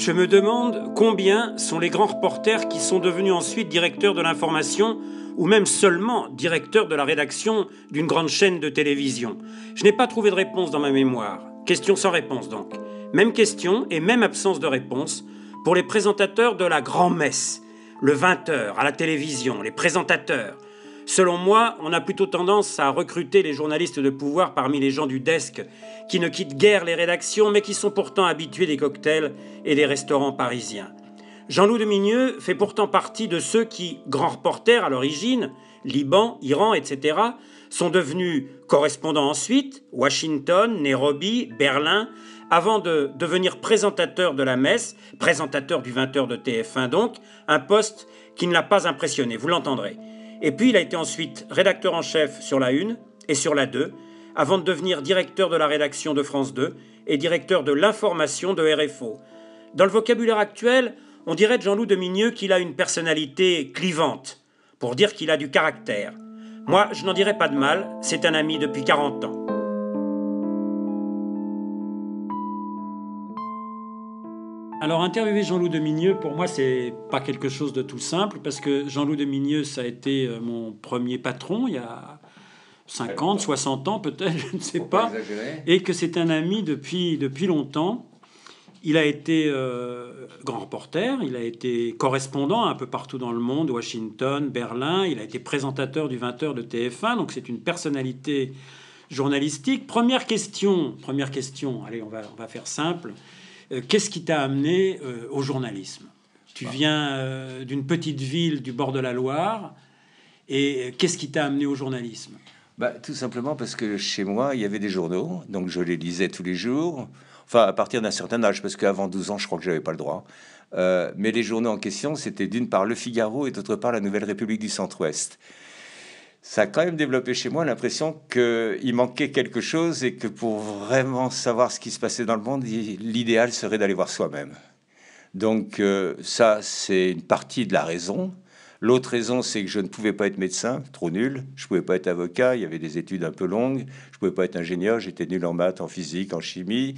Je me demande combien sont les grands reporters qui sont devenus ensuite directeurs de l'information ou même seulement directeurs de la rédaction d'une grande chaîne de télévision. Je n'ai pas trouvé de réponse dans ma mémoire. Question sans réponse donc. Même question et même absence de réponse pour les présentateurs de la grand-messe, le 20h à la télévision, les présentateurs. Selon moi, on a plutôt tendance à recruter les journalistes de pouvoir parmi les gens du desk, qui ne quittent guère les rédactions, mais qui sont pourtant habitués des cocktails et des restaurants parisiens. Jean-Loup Migneux fait pourtant partie de ceux qui, grands reporters à l'origine, Liban, Iran, etc., sont devenus correspondants ensuite, Washington, Nairobi, Berlin, avant de devenir présentateur de la messe, présentateur du 20h de TF1 donc, un poste qui ne l'a pas impressionné, vous l'entendrez. Et puis il a été ensuite rédacteur en chef sur la 1 et sur la 2, avant de devenir directeur de la rédaction de France 2 et directeur de l'information de RFO. Dans le vocabulaire actuel, on dirait de Jean-Loup Migneux qu'il a une personnalité clivante, pour dire qu'il a du caractère. Moi, je n'en dirais pas de mal, c'est un ami depuis 40 ans. Alors interviewer Jean-Loup Demigneux, pour moi, c'est pas quelque chose de tout simple parce que Jean-Loup Demigneux, ça a été euh, mon premier patron il y a 50, 60 ans peut-être, je ne sais pas, et que c'est un ami depuis depuis longtemps. Il a été euh, grand reporter, il a été correspondant un peu partout dans le monde, Washington, Berlin, il a été présentateur du 20h de TF1, donc c'est une personnalité journalistique. Première question, première question, allez, on va, on va faire simple. Euh, qu'est-ce qui t'a amené euh, au journalisme Tu bah. viens euh, d'une petite ville du bord de la Loire. Et qu'est-ce qui t'a amené au journalisme bah, Tout simplement parce que chez moi, il y avait des journaux, donc je les lisais tous les jours. Enfin, à partir d'un certain âge, parce qu'avant 12 ans, je crois que j'avais pas le droit. mais les journaux en question, c'était d'une part Le Figaro et d'autre part La Nouvelle République du Centre-Ouest ça a quand même développé chez moi l'impression qu'il manquait quelque chose et que pour vraiment savoir ce qui se passait dans le monde, l'idéal serait d'aller voir soi-même. Donc euh, ça, c'est une partie de la raison. L'autre raison, c'est que je ne pouvais pas être médecin, trop nul. Je pouvais pas être avocat, il y avait des études un peu longues. Je pouvais pas être ingénieur, j'étais nul en maths, en physique, en chimie.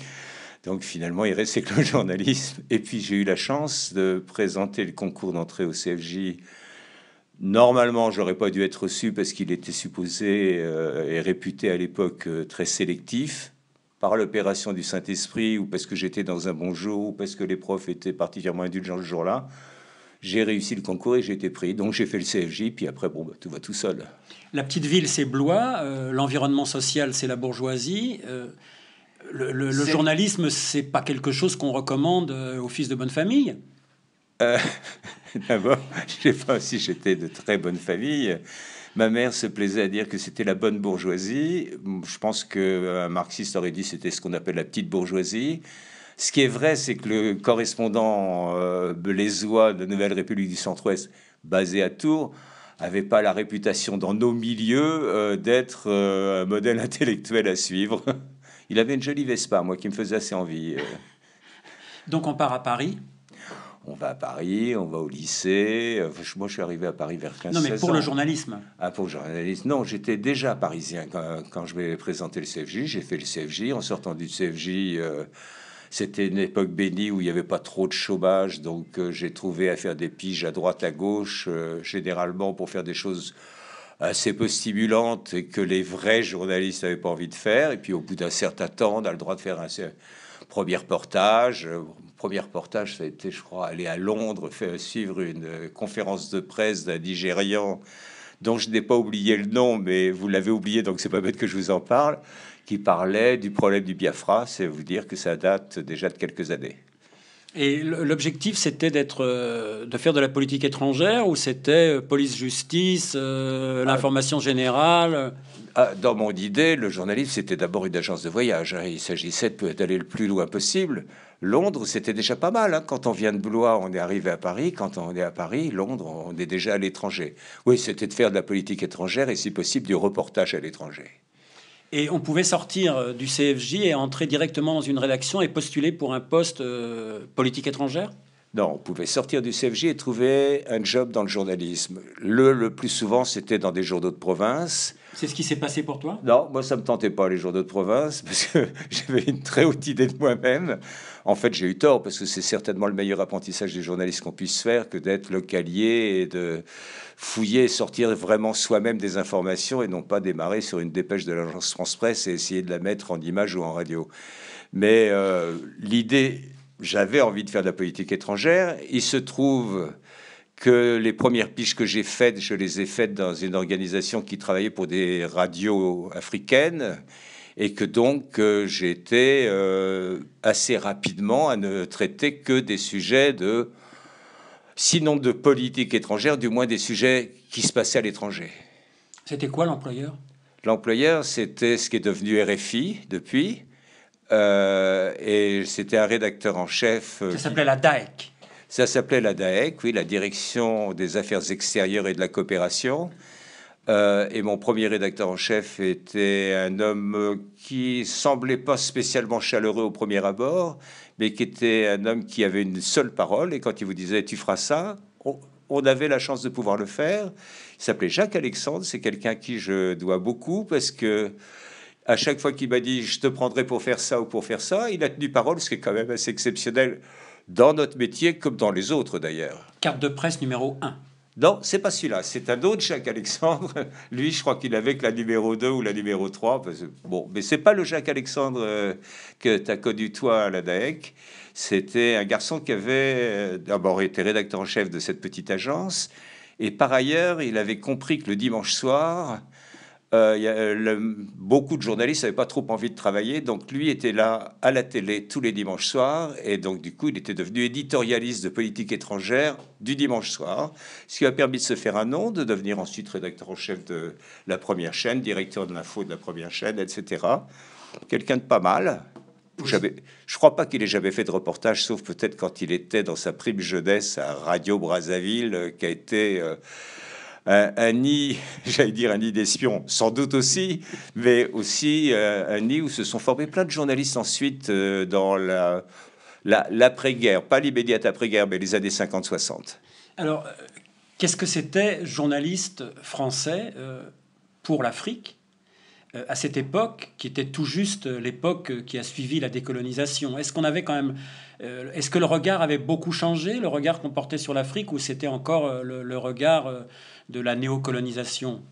Donc finalement, il restait que le journalisme. Et puis j'ai eu la chance de présenter le concours d'entrée au CFJ Normalement, j'aurais pas dû être reçu parce qu'il était supposé euh, et réputé à l'époque euh, très sélectif par l'opération du Saint-Esprit ou parce que j'étais dans un bon jour ou parce que les profs étaient particulièrement indulgents le jour-là. J'ai réussi le concours et j'ai été pris. Donc j'ai fait le CFJ, puis après, bon, bah, tout va tout seul. La petite ville, c'est Blois. Euh, l'environnement social, c'est la bourgeoisie. le, journalisme, c'est pas quelque chose qu'on recommande aux fils de bonne famille. D'abord, je ne sais pas si j'étais de très bonne famille. Ma mère se plaisait à dire que c'était la bonne bourgeoisie. Je pense qu'un marxiste aurait dit c'était ce qu'on appelle la petite bourgeoisie. Ce qui est vrai, c'est que le correspondant euh, belézois de Nouvelle République du Centre-Ouest, basé à Tours, n'avait pas la réputation dans nos milieux euh, d'être euh, un modèle intellectuel à suivre. Il avait une jolie Vespa, moi, qui me faisait assez envie. Euh. Donc on part à Paris on va à Paris, on va au lycée. Moi, je suis arrivé à Paris vers 15 Non, mais pour le journalisme. Ah, pour le journalisme. Non, j'étais déjà parisien quand, je vais présenter le CFJ. J'ai fait le CFJ. En sortant du CFJ, euh, c'était une époque bénie où il n'y avait pas trop de chômage. Donc, euh, j'ai trouvé à faire des piges à droite, à gauche, euh, généralement pour faire des choses assez peu stimulantes et que les vrais journalistes n'avaient pas envie de faire. Et puis, au bout d'un certain temps, on a le droit de faire un premier reportage, premier reportage, ça a été, je crois, aller à Londres, faire suivre une euh, conférence de presse d'un Nigérian dont je n'ai pas oublié le nom, mais vous l'avez oublié, donc c'est pas bête que je vous en parle, qui parlait du problème du Biafra. C'est vous dire que ça date déjà de quelques années. Et l'objectif, c'était d'être, euh, de faire de la politique étrangère ou c'était euh, police-justice, ah. l'information générale ah, dans mon idée, le journaliste, c'était d'abord une agence de voyage. Hein. Il s'agissait d'aller le plus loin possible. Londres, c'était déjà pas mal. Hein. Quand on vient de Blois, on est arrivé à Paris. Quand on est à Paris, Londres, on est déjà à l'étranger. Oui, c'était de faire de la politique étrangère et, si possible, du reportage à l'étranger. Et on pouvait sortir euh, du CFJ et entrer directement dans une rédaction et postuler pour un poste euh, politique étrangère non, on pouvait sortir du CFJ et trouver un job dans le journalisme. Le, le plus souvent, c'était dans des journaux de province. C'est ce qui s'est passé pour toi Non, moi ça me tentait pas les journaux de province parce que j'avais une très haute idée de moi-même. En fait, j'ai eu tort parce que c'est certainement le meilleur apprentissage des journalistes qu'on puisse faire que d'être localier et de fouiller, sortir vraiment soi-même des informations et non pas démarrer sur une dépêche de l'agence France-Presse et essayer de la mettre en image ou en radio. Mais euh, l'idée, j'avais envie de faire de la politique étrangère. Il se trouve que les premières piches que j'ai faites, je les ai faites dans une organisation qui travaillait pour des radios africaines et que donc euh, j'étais euh, assez rapidement à ne traiter que des sujets de, sinon de politique étrangère, du moins des sujets qui se passaient à l'étranger. C'était quoi l'employeur L'employeur, c'était ce qui est devenu RFI depuis, euh, et c'était un rédacteur en chef. Ça s'appelait la DAEC. Ça s'appelait la DAEC, oui, la Direction des Affaires Extérieures et de la Coopération. Euh, et mon premier rédacteur en chef était un homme qui semblait pas spécialement chaleureux au premier abord, mais qui était un homme qui avait une seule parole. Et quand il vous disait tu feras ça, on, avait la chance de pouvoir le faire. Il s'appelait Jacques Alexandre. C'est quelqu'un qui je dois beaucoup parce que à chaque fois qu'il m'a dit je te prendrai pour faire ça ou pour faire ça, il a tenu parole, ce qui est quand même assez exceptionnel dans notre métier comme dans les autres d'ailleurs. Carte de presse numéro 1. Non, c'est pas celui-là, c'est un autre Jacques Alexandre. Lui, je crois qu'il avait que la numéro 2 ou la numéro 3. Parce que, bon, mais c'est pas le Jacques Alexandre euh, que tu as connu toi à la DAEC. C'était un garçon qui avait euh, d'abord été rédacteur en chef de cette petite agence. Et par ailleurs, il avait compris que le dimanche soir, euh, euh, beaucoup de journalistes n'avaient pas trop envie de travailler, donc lui était là à la télé tous les dimanches soirs, et donc du coup il était devenu éditorialiste de politique étrangère du dimanche soir, ce qui a permis de se faire un nom, de devenir ensuite rédacteur en chef de la première chaîne, directeur de l'info de la première chaîne, etc. Quelqu'un de pas mal. je crois pas qu'il ait jamais fait de reportage, sauf peut-être quand il était dans sa prime jeunesse à Radio Brazzaville, euh, qui a été euh, un, nid, j'allais dire un nid d'espions, sans doute aussi, mais aussi euh, un nid où se sont formés plein de journalistes ensuite euh, dans la, l'après-guerre, pas l'immédiate après-guerre, mais les années 50-60. Alors, qu'est-ce que c'était journaliste français pour l'Afrique à cette époque, qui était tout juste l'époque qui a suivi la décolonisation Est-ce qu'on avait quand même, est-ce que le regard avait beaucoup changé, le regard qu'on portait sur l'Afrique, ou c'était encore le regard de la néocolonisation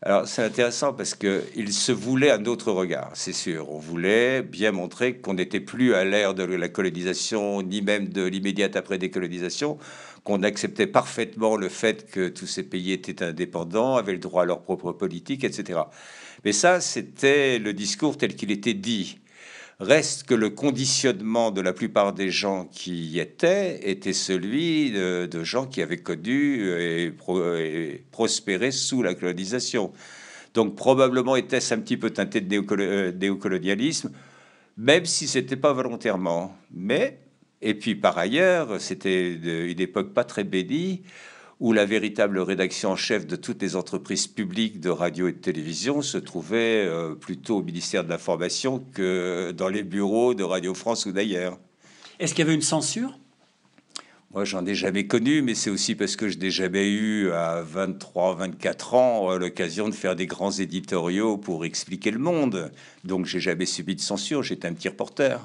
alors c'est intéressant parce qu'il se voulait un autre regard, c'est sûr. On voulait bien montrer qu'on n'était plus à l'ère de la colonisation, ni même de l'immédiate après-décolonisation, qu'on acceptait parfaitement le fait que tous ces pays étaient indépendants, avaient le droit à leur propre politique, etc. Mais ça, c'était le discours tel qu'il était dit. Reste que le conditionnement de la plupart des gens qui y étaient était celui de, gens qui avaient connu et, prospéré sous la colonisation. Donc probablement était-ce un petit peu teinté de euh, néocolonialisme, même si n'était pas volontairement. Mais et puis par ailleurs, c'était une époque pas très bénie où la véritable rédaction en chef de toutes les entreprises publiques de radio et de télévision se trouvait euh, plutôt au ministère de l'Information que dans les bureaux de Radio France ou d'ailleurs. Est-ce qu'il y avait une censure moi, j'en ai jamais connu, mais c'est aussi parce que je n'ai jamais eu, à 23, 24 ans, euh, l'occasion de faire des grands éditoriaux pour expliquer le monde. Donc, j'ai jamais subi de censure. J'étais un petit reporter.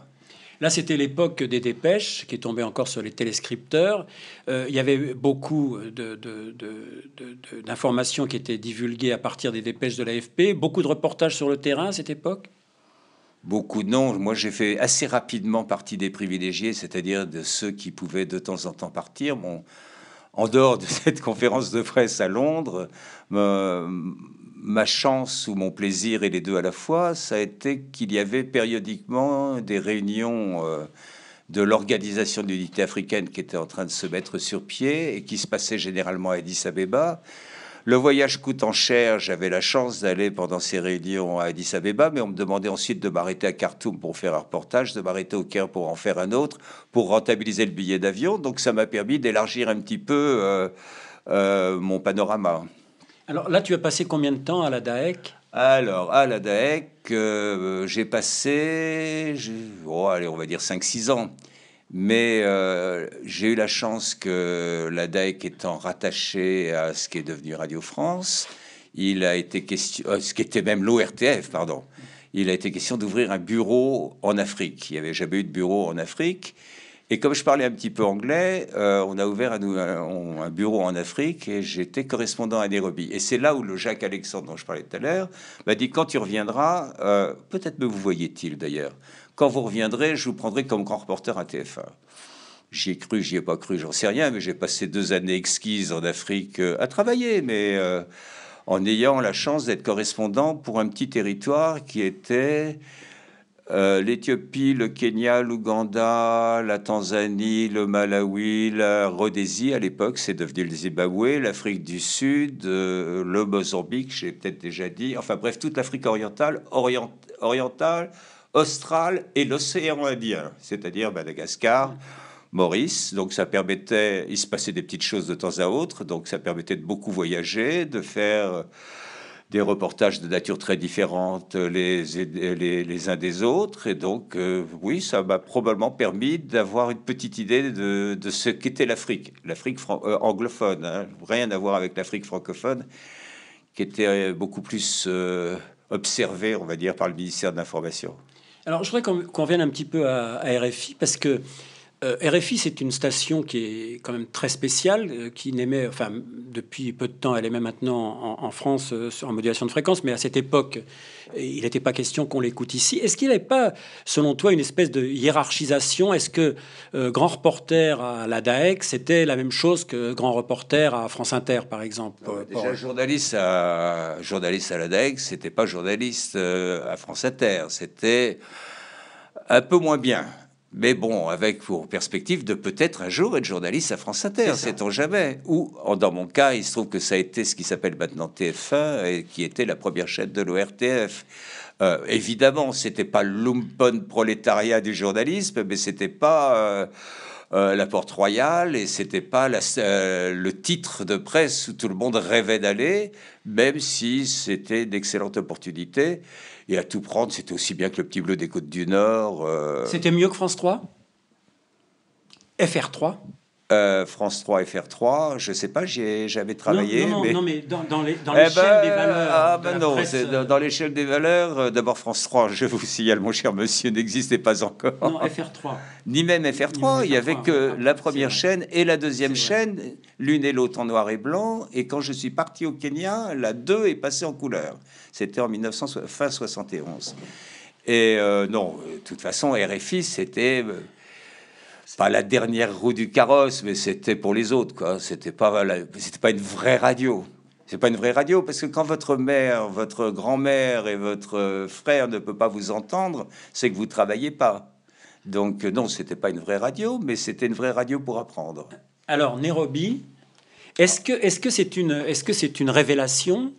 Là, c'était l'époque des dépêches qui tombaient encore sur les téléscripteurs. Euh, il y avait beaucoup d'informations qui étaient divulguées à partir des dépêches de l'AFP. Beaucoup de reportages sur le terrain à cette époque Beaucoup Non. Moi, j'ai fait assez rapidement partie des privilégiés, c'est-à-dire de ceux qui pouvaient de temps en temps partir. Bon, en dehors de cette conférence de presse à Londres, ma chance ou mon plaisir et les deux à la fois, ça a été qu'il y avait périodiquement des réunions euh, de l'organisation d'unité africaine qui était en train de se mettre sur pied et qui se passait généralement à Addis Abeba. Le voyage coûtant cher, j'avais la chance d'aller pendant ces réunions à Addis Abeba, mais on me demandait ensuite de m'arrêter à Khartoum pour faire un reportage, de m'arrêter au Caire pour en faire un autre, pour rentabiliser le billet d'avion. Donc ça m'a permis d'élargir un petit peu euh, euh, mon panorama. Alors là, tu as passé combien de temps à la DAEC alors, à la DAEC, euh, j'ai passé, oh, allez, on va dire 5-6 ans. Mais euh, j'ai eu la chance que la DAEC étant rattachée à ce qui est devenu Radio France, il a été question, euh, ce qui était même l'ORTF, pardon, il a été question d'ouvrir un bureau en Afrique. Il n'y avait jamais eu de bureau en Afrique. Et comme je parlais un petit peu anglais, euh, on a ouvert un, bureau en Afrique et j'étais correspondant à Nairobi. Et c'est là où le Jacques Alexandre dont je parlais tout à l'heure m'a dit quand tu reviendras, euh, peut-être me vous t il d'ailleurs. Quand vous reviendrez, je vous prendrai comme grand reporter à TF1. J'y ai cru, j'y ai pas cru, j'en sais rien, mais j'ai passé deux années exquises en Afrique euh, à travailler, mais en ayant la chance d'être correspondant pour un petit territoire qui était euh, l'Éthiopie, le Kenya, l'Ouganda, la Tanzanie, le Malawi, la Rhodésie à l'époque, c'est devenu le Zimbabwe, l'Afrique du Sud, euh, le Mozambique, j'ai peut-être déjà dit, enfin bref, toute l'Afrique orientale, orientale, australe et l'océan Indien, c'est-à-dire Madagascar. Maurice, donc ça permettait, il se passait des petites choses de temps à autre, donc ça permettait de beaucoup voyager, de faire des reportages de nature très différente les, les, uns des autres. Et donc, euh, oui, ça m'a probablement permis d'avoir une petite idée de, de ce qu'était l'Afrique, l'Afrique euh, anglophone, hein. rien à voir avec l'Afrique francophone, qui était euh, beaucoup plus observée, on va dire, par le ministère de l'Information. Alors, je voudrais qu'on vienne un petit peu à RFI, parce que euh, RFI, c'est une station qui est quand même très spéciale, euh, qui n'émet, enfin, depuis peu de temps, elle émet maintenant en, France euh, en modulation de fréquence, mais à cette époque, il n'était pas question qu'on l'écoute ici. Est-ce qu'il n'y avait pas, selon toi, une espèce de hiérarchisation Est-ce que grand reporter à la DAEC, c'était la même chose que grand reporter à France Inter, par exemple déjà, journaliste à, journaliste à la DAEC, c'était pas journaliste à France Inter, c'était un peu moins bien mais bon, avec pour perspective de peut-être un jour être journaliste à France Inter, sait-on jamais. Ou, dans mon cas, il se trouve que ça a été ce qui s'appelle maintenant TF1, et qui était la première chaîne de l'ORTF. Évidemment, euh, évidemment, c'était pas l'umpen prolétariat du journalisme, mais ce c'était pas euh, euh, la porte royale et c'était pas le titre de presse où tout le monde rêvait d'aller, même si c'était d'excellentes opportunités. Et à tout prendre, c'était aussi bien que le Petit Bleu des Côtes du Nord. Euh, c'était mieux que France 3 FR3 euh, France 3 FR3, je ne sais pas, j'avais travaillé. Non, non, mais... non, mais dans, dans eh l'échelle ben, des valeurs. Ah ben non, euh, dans, l'échelle des valeurs, euh, d'abord France 3, je vous signale, mon cher monsieur, n'existait pas encore. Non, FR3. Ni même FR3, il n'y avait ah, que ah, la première chaîne et la deuxième chaîne, l'une et l'autre en noir et blanc. Et quand je suis parti au Kenya, la 2 est passée en couleur. C'était en 1971 fin Et non, de toute façon, RFI, c'était pas la dernière roue du carrosse, mais c'était pour les autres, quoi. C'était pas, c'était pas une vraie radio. C'est pas une vraie radio parce que quand votre mère, votre grand-mère et votre frère ne peut pas vous entendre, c'est que vous travaillez pas. Donc euh, non, c'était pas une vraie radio, mais c'était une vraie radio pour apprendre. Alors Nairobi, est-ce que est-ce que c'est une est-ce que c'est une révélation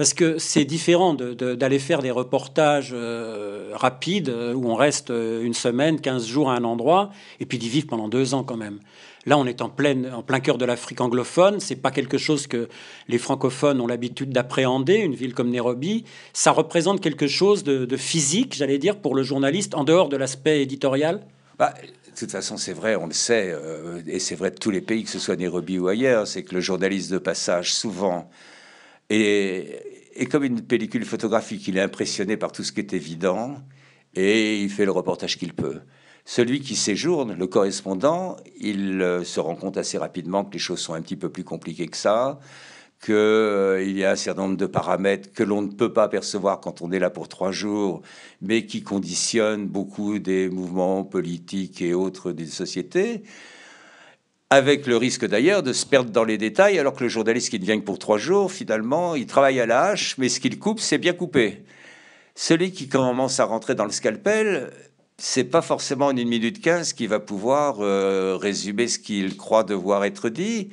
parce que c'est différent d'aller faire des reportages euh, rapides euh, où on reste euh, une semaine, 15 jours à un endroit et puis d'y vivre pendant deux ans quand même. Là, on est en, en plein cœur de l'Afrique anglophone. C'est pas quelque chose que les francophones ont l'habitude d'appréhender. Une ville comme Nairobi, ça représente quelque chose de, physique, j'allais dire, pour le journaliste, en dehors de l'aspect éditorial. Bah, de toute façon, c'est vrai, on le sait, et c'est vrai de tous les pays, que ce soit Nairobi ou ailleurs, c'est que le journaliste de passage, souvent, est, et comme une pellicule photographique, il est impressionné par tout ce qui est évident et il fait le reportage qu'il peut. Celui qui séjourne, le correspondant, il euh, se rend compte assez rapidement que les choses sont un petit peu plus compliquées que ça, qu'il euh, y a un certain nombre de paramètres que l'on ne peut pas percevoir quand on est là pour trois jours, mais qui conditionnent beaucoup des mouvements politiques et autres des sociétés avec le risque d'ailleurs de se perdre dans les détails, alors que le journaliste qui ne que pour trois jours, finalement, il travaille à la hache, mais ce qu'il coupe, c'est bien coupé. Celui qui commence à rentrer dans le scalpel, c'est pas forcément en une minute quinze qu'il va pouvoir euh, résumer ce qu'il croit devoir être dit.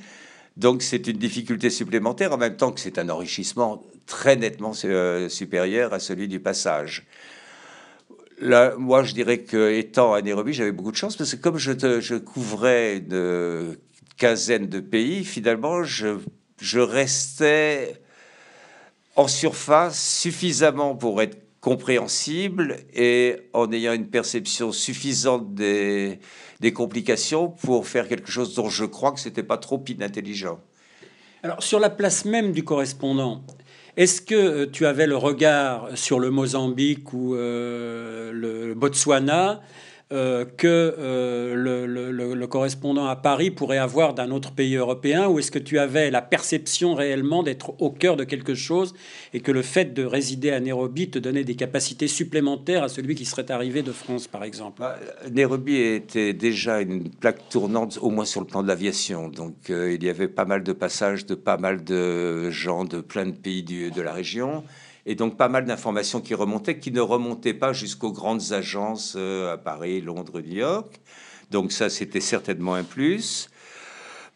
Donc c'est une difficulté supplémentaire, en même temps que c'est un enrichissement très nettement euh, supérieur à celui du passage. Là, moi, je dirais que étant Nairobi, j'avais beaucoup de chance parce que comme je, couvrais une quinzaine de pays, finalement, je, restais en surface suffisamment pour être compréhensible et en ayant une perception suffisante des, des complications pour faire quelque chose dont je crois que c'était pas trop inintelligent. Alors sur la place même du correspondant, est-ce que euh, tu avais le regard sur le Mozambique ou euh, le Botswana euh, que euh, le, correspondant à Paris pourrait avoir d'un autre pays européen Ou est-ce que tu avais la perception réellement d'être au cœur de quelque chose et que le fait de résider à Nairobi te donnait des capacités supplémentaires à celui qui serait arrivé de France, par exemple bah, Nairobi était déjà une plaque tournante, au moins sur le plan de l'aviation. Donc euh, il y avait pas mal de passages de pas mal de gens de plein de pays de la région et donc pas mal d'informations qui remontaient, qui ne remontaient pas jusqu'aux grandes agences euh, à Paris, Londres, New York. Donc ça, c'était certainement un plus.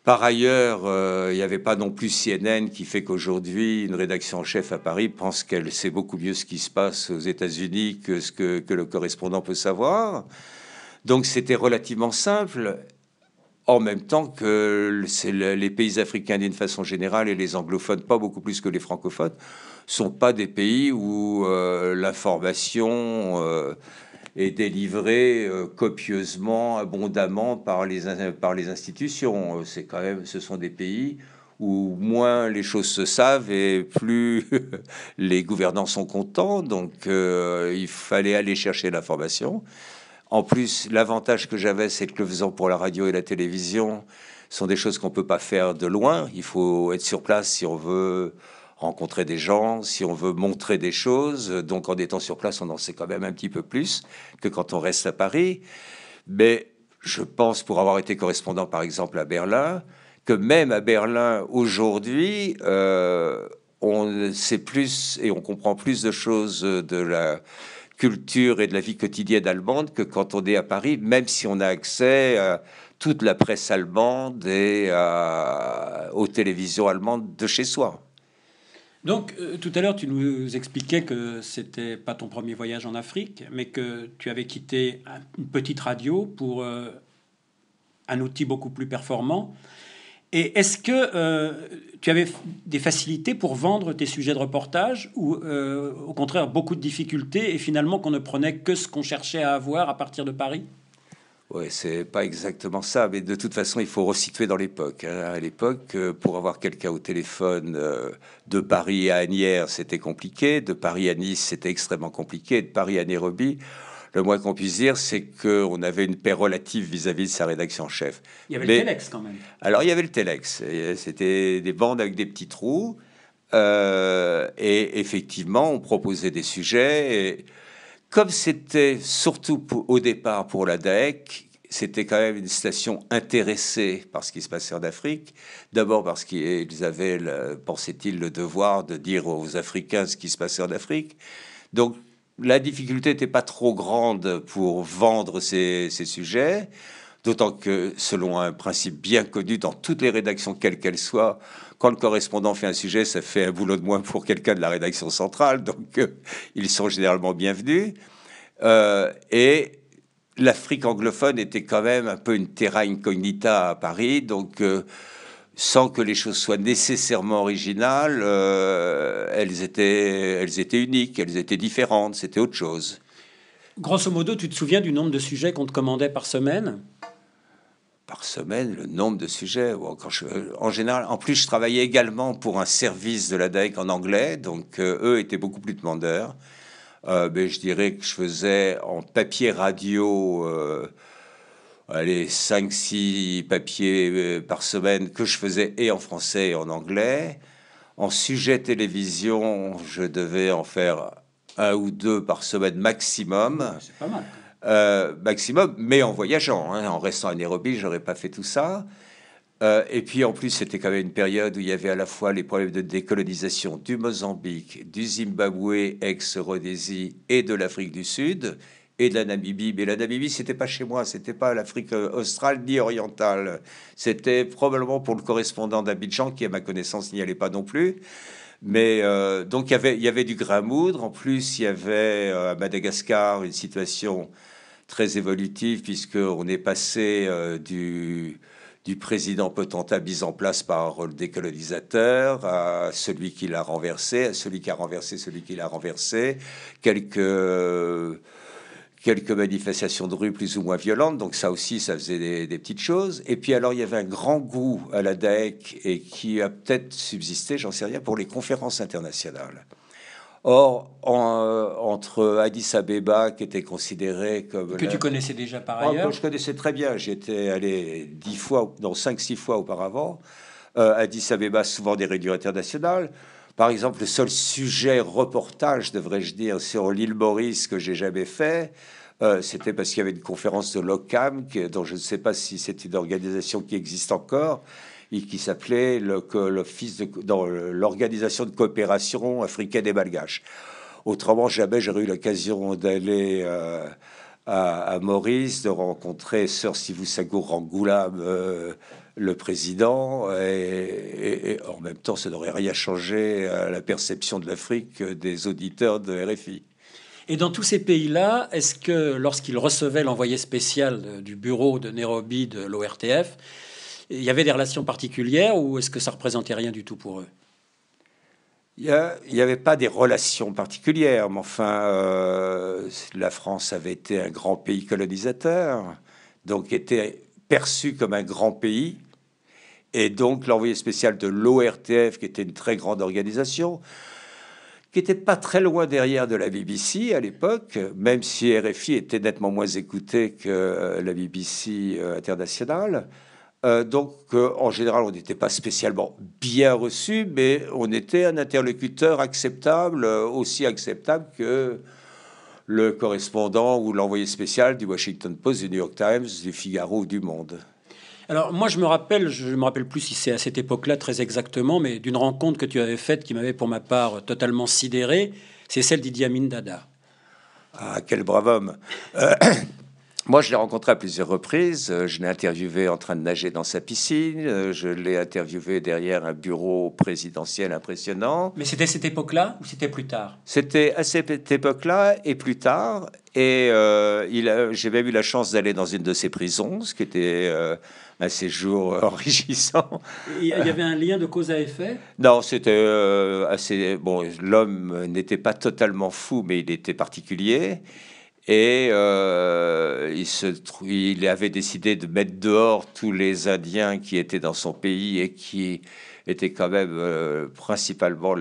Par ailleurs, euh, il n'y avait pas non plus CNN qui fait qu'aujourd'hui, une rédaction en chef à Paris pense qu'elle sait beaucoup mieux ce qui se passe aux États-Unis que ce que, le correspondant peut savoir. Donc c'était relativement simple, en même temps que les pays africains d'une façon générale et les anglophones pas beaucoup plus que les francophones sont pas des pays où euh, l'information euh, est délivrée euh, copieusement, abondamment par les, par les institutions. C'est quand même, ce sont des pays où moins les choses se savent et plus les gouvernants sont contents. Donc il fallait aller chercher l'information. En plus, l'avantage que j'avais, c'est que le faisant pour la radio et la télévision sont des choses qu'on ne peut pas faire de loin. Il faut être sur place si on veut rencontrer des gens, si on veut montrer des choses. Donc en étant sur place, on en sait quand même un petit peu plus que quand on reste à Paris. Mais je pense, pour avoir été correspondant par exemple à Berlin, que même à Berlin aujourd'hui, euh, on sait plus et on comprend plus de choses de la culture et de la vie quotidienne allemande que quand on est à Paris, même si on a accès à toute la presse allemande et aux télévisions allemandes de chez soi. Donc, euh, tout à l'heure, tu nous expliquais que c'était pas ton premier voyage en Afrique, mais que tu avais quitté une petite radio pour euh, un outil beaucoup plus performant. Et est-ce que euh, tu avais des facilités pour vendre tes sujets de reportage ou au contraire beaucoup de difficultés et finalement qu'on ne prenait que ce qu'on cherchait à avoir à partir de Paris oui, c'est pas exactement ça, mais de toute façon, il faut resituer dans l'époque. Hein. À l'époque, euh, pour avoir quelqu'un au téléphone euh, de Paris à Agnières, c'était compliqué. De Paris à Nice, c'était extrêmement compliqué. De Paris à Nairobi, le moins qu'on puisse dire, c'est qu'on avait une paix relative vis-à-vis de sa rédaction chef. Il y avait le Telex quand même. Alors, il y avait le Telex. Euh, c'était des bandes avec des petits trous. et effectivement, on proposait des sujets. Et, comme c'était surtout au départ pour la DAEC, c'était quand même une station intéressée par ce qui se passait en Afrique. D'abord parce qu'ils avaient, pensaient-ils, le devoir de dire aux Africains ce qui se passait en Afrique. Donc la difficulté n'était pas trop grande pour vendre ces sujets. D'autant que, selon un principe bien connu dans toutes les rédactions, quelles qu'elles soient, quand le correspondant fait un sujet, ça fait un boulot de moins pour quelqu'un de la rédaction centrale, donc euh, ils sont généralement bienvenus. Euh, et l'Afrique anglophone était quand même un peu une terra incognita à Paris, donc euh, sans que les choses soient nécessairement originales, elles, étaient, elles étaient uniques, elles étaient différentes, c'était autre chose. Grosso modo, tu te souviens du nombre de sujets qu'on te commandait par semaine par semaine le nombre de sujets. Euh, en général, en plus, je travaillais également pour un service de la DAEC en anglais, donc euh, eux étaient beaucoup plus demandeurs. mais euh, ben, je dirais que je faisais en papier radio, euh, allez, 5-6 papiers par semaine que je faisais et en français et en anglais. En sujet télévision, je devais en faire un ou deux par semaine maximum. Euh, maximum, mais en voyageant. Hein. En restant à Nairobi, j'aurais pas fait tout ça. Euh, et puis en plus, c'était quand même une période où il y avait à la fois les problèmes de décolonisation du Mozambique, du Zimbabwe, ex-Rhodésie, et de l'Afrique du Sud, et de la Namibie. Mais la Namibie, c'était pas chez moi, c'était pas l'Afrique euh, australe ni orientale. C'était probablement pour le correspondant d'Abidjan, qui à ma connaissance n'y allait pas non plus. Mais donc il y avait du grain moudre. En plus, il y avait à Madagascar une situation très évolutive, puisqu'on est passé euh, du, président potentat mis en place par le décolonisateur à celui qui l'a renversé, à celui qui a renversé celui qui l'a renversé, quelques, quelques manifestations de rue plus ou moins violentes, donc ça aussi, ça faisait des, des, petites choses. Et puis alors, il y avait un grand goût à la DEC et qui a peut-être subsisté, j'en sais rien, pour les conférences internationales. Or, euh, entre Addis Abeba, qui était considéré comme... Que tu connaissais déjà par ah, ailleurs Je connaissais très bien. J'étais allé dix fois, non, cinq, six fois auparavant. Euh, Addis Abeba, souvent des réunions internationales. Par exemple, le seul sujet reportage, devrais-je dire, sur l'île Maurice que j'ai jamais fait, euh, c'était parce qu'il y avait une conférence de l'OCAM, dont je ne sais pas si c'est une organisation qui existe encore, et qui s'appelait l'Organisation de coopération africaine et malgache. Autrement, jamais j'aurais eu l'occasion d'aller euh, à, Maurice, de rencontrer Sœur Sivusagour Rangoulam, euh, le président, et, et, et, en même temps, ça n'aurait rien changé à la perception de l'Afrique euh, des auditeurs de RFI. Et dans tous ces pays-là, est-ce que lorsqu'il recevait l'envoyé spécial du bureau de Nairobi de l'ORTF, il y avait des relations particulières ou est-ce que ça représentait rien du tout pour eux il n'y avait pas des relations particulières, mais enfin, euh, la France avait été un grand pays colonisateur, donc était perçu comme un grand pays. Et donc, l'envoyé spécial de l'ORTF, qui était une très grande organisation, qui n'était pas très loin derrière de la BBC à l'époque, même si RFI était nettement moins écouté que euh, la BBC euh, internationale. Euh, donc, euh, en général, on n'était pas spécialement bien reçu, mais on était un interlocuteur acceptable, euh, aussi acceptable que le correspondant ou l'envoyé spécial du Washington Post, du New York Times, du Figaro ou du Monde. Alors moi je me rappelle, je me rappelle plus si c'est à cette époque-là très exactement, mais d'une rencontre que tu avais faite qui m'avait pour ma part totalement sidéré, c'est celle Amin Dada. Ah quel brave homme moi, je l'ai rencontré à plusieurs reprises. Euh, je l'ai interviewé en train de nager dans sa piscine. Euh, je l'ai interviewé derrière un bureau présidentiel impressionnant. Mais c'était cette époque-là ou c'était plus tard C'était à cette époque-là et plus tard. Et euh, j'ai même eu la chance d'aller dans une de ses prisons, ce qui était euh, un séjour enrichissant. Il y avait un lien de cause à effet Non, c'était euh, assez. Bon, l'homme n'était pas totalement fou, mais il était particulier. Et euh, il, avait décidé de mettre dehors tous les Indiens qui étaient dans son pays et qui étaient quand même euh, principalement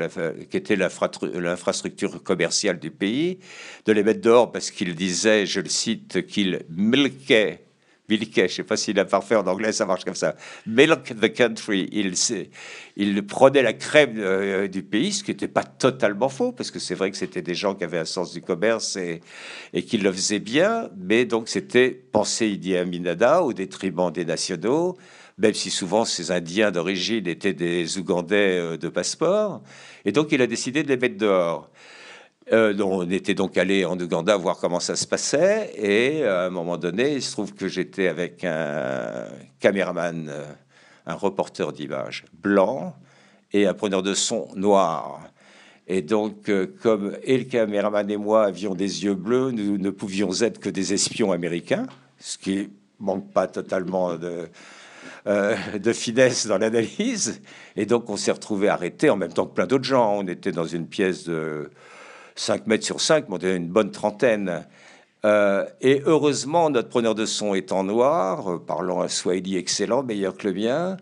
qui était l'infrastructure commerciale du pays, de les mettre dehors parce qu'il disait, je le cite, qu'il milquait il je ne sais pas s'il a parfait en anglais, ça marche comme ça. Milk the country. Il, il prenait la crème euh, du pays, ce qui n'était pas totalement faux, parce que c'est vrai que c'était des gens qui avaient un sens du commerce et, et qui le faisaient bien, mais donc c'était pensé Idi Minada au détriment des nationaux, même si souvent ces Indiens d'origine étaient des Ougandais euh, de passeport. Et donc il a décidé de les mettre dehors. Euh, on était donc allé en Ouganda voir comment ça se passait. Et euh, à un moment donné, il se trouve que j'étais avec un caméraman, euh, un reporter d'image blanc et un preneur de son noir. Et donc, comme et le caméraman et moi avions des yeux bleus, nous ne pouvions être que des espions américains, ce qui manque pas totalement de, de finesse dans l'analyse. Et donc, on s'est retrouvé arrêté en même temps que plein d'autres gens. On était dans une pièce de 5 mètres sur 5, mais on était une bonne trentaine. Euh, et heureusement, notre preneur de son est en noir, euh, parlant un Swahili excellent, meilleur que le mien.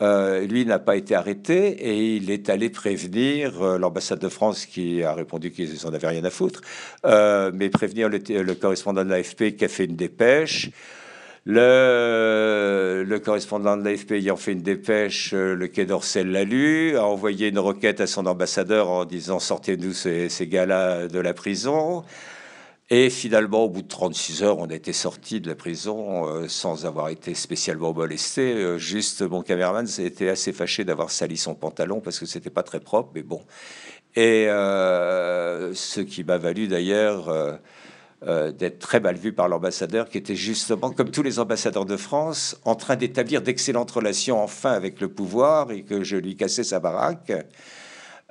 Euh, lui n'a pas été arrêté et il est allé prévenir l'ambassade de France qui a répondu qu'ils n'en avaient rien à foutre, mais prévenir le, le correspondant de l'AFP qui a fait une dépêche. Le, correspondant de l'AFP ayant fait une dépêche, euh, le Quai d'Orsay l'a lu, a envoyé une requête à son ambassadeur en disant sortez-nous ces, gars-là de la prison. Et finalement, au bout de 36 heures, on a été sorti de la prison euh, sans avoir été spécialement molesté. Euh, juste, mon cameraman s'était assez fâché d'avoir sali son pantalon parce que c'était pas très propre, mais bon. Et ce qui m'a valu d'ailleurs euh, d'être très mal vu par l'ambassadeur, qui était justement, comme tous les ambassadeurs de France, en train d'établir d'excellentes relations enfin avec le pouvoir et que je lui cassais sa baraque.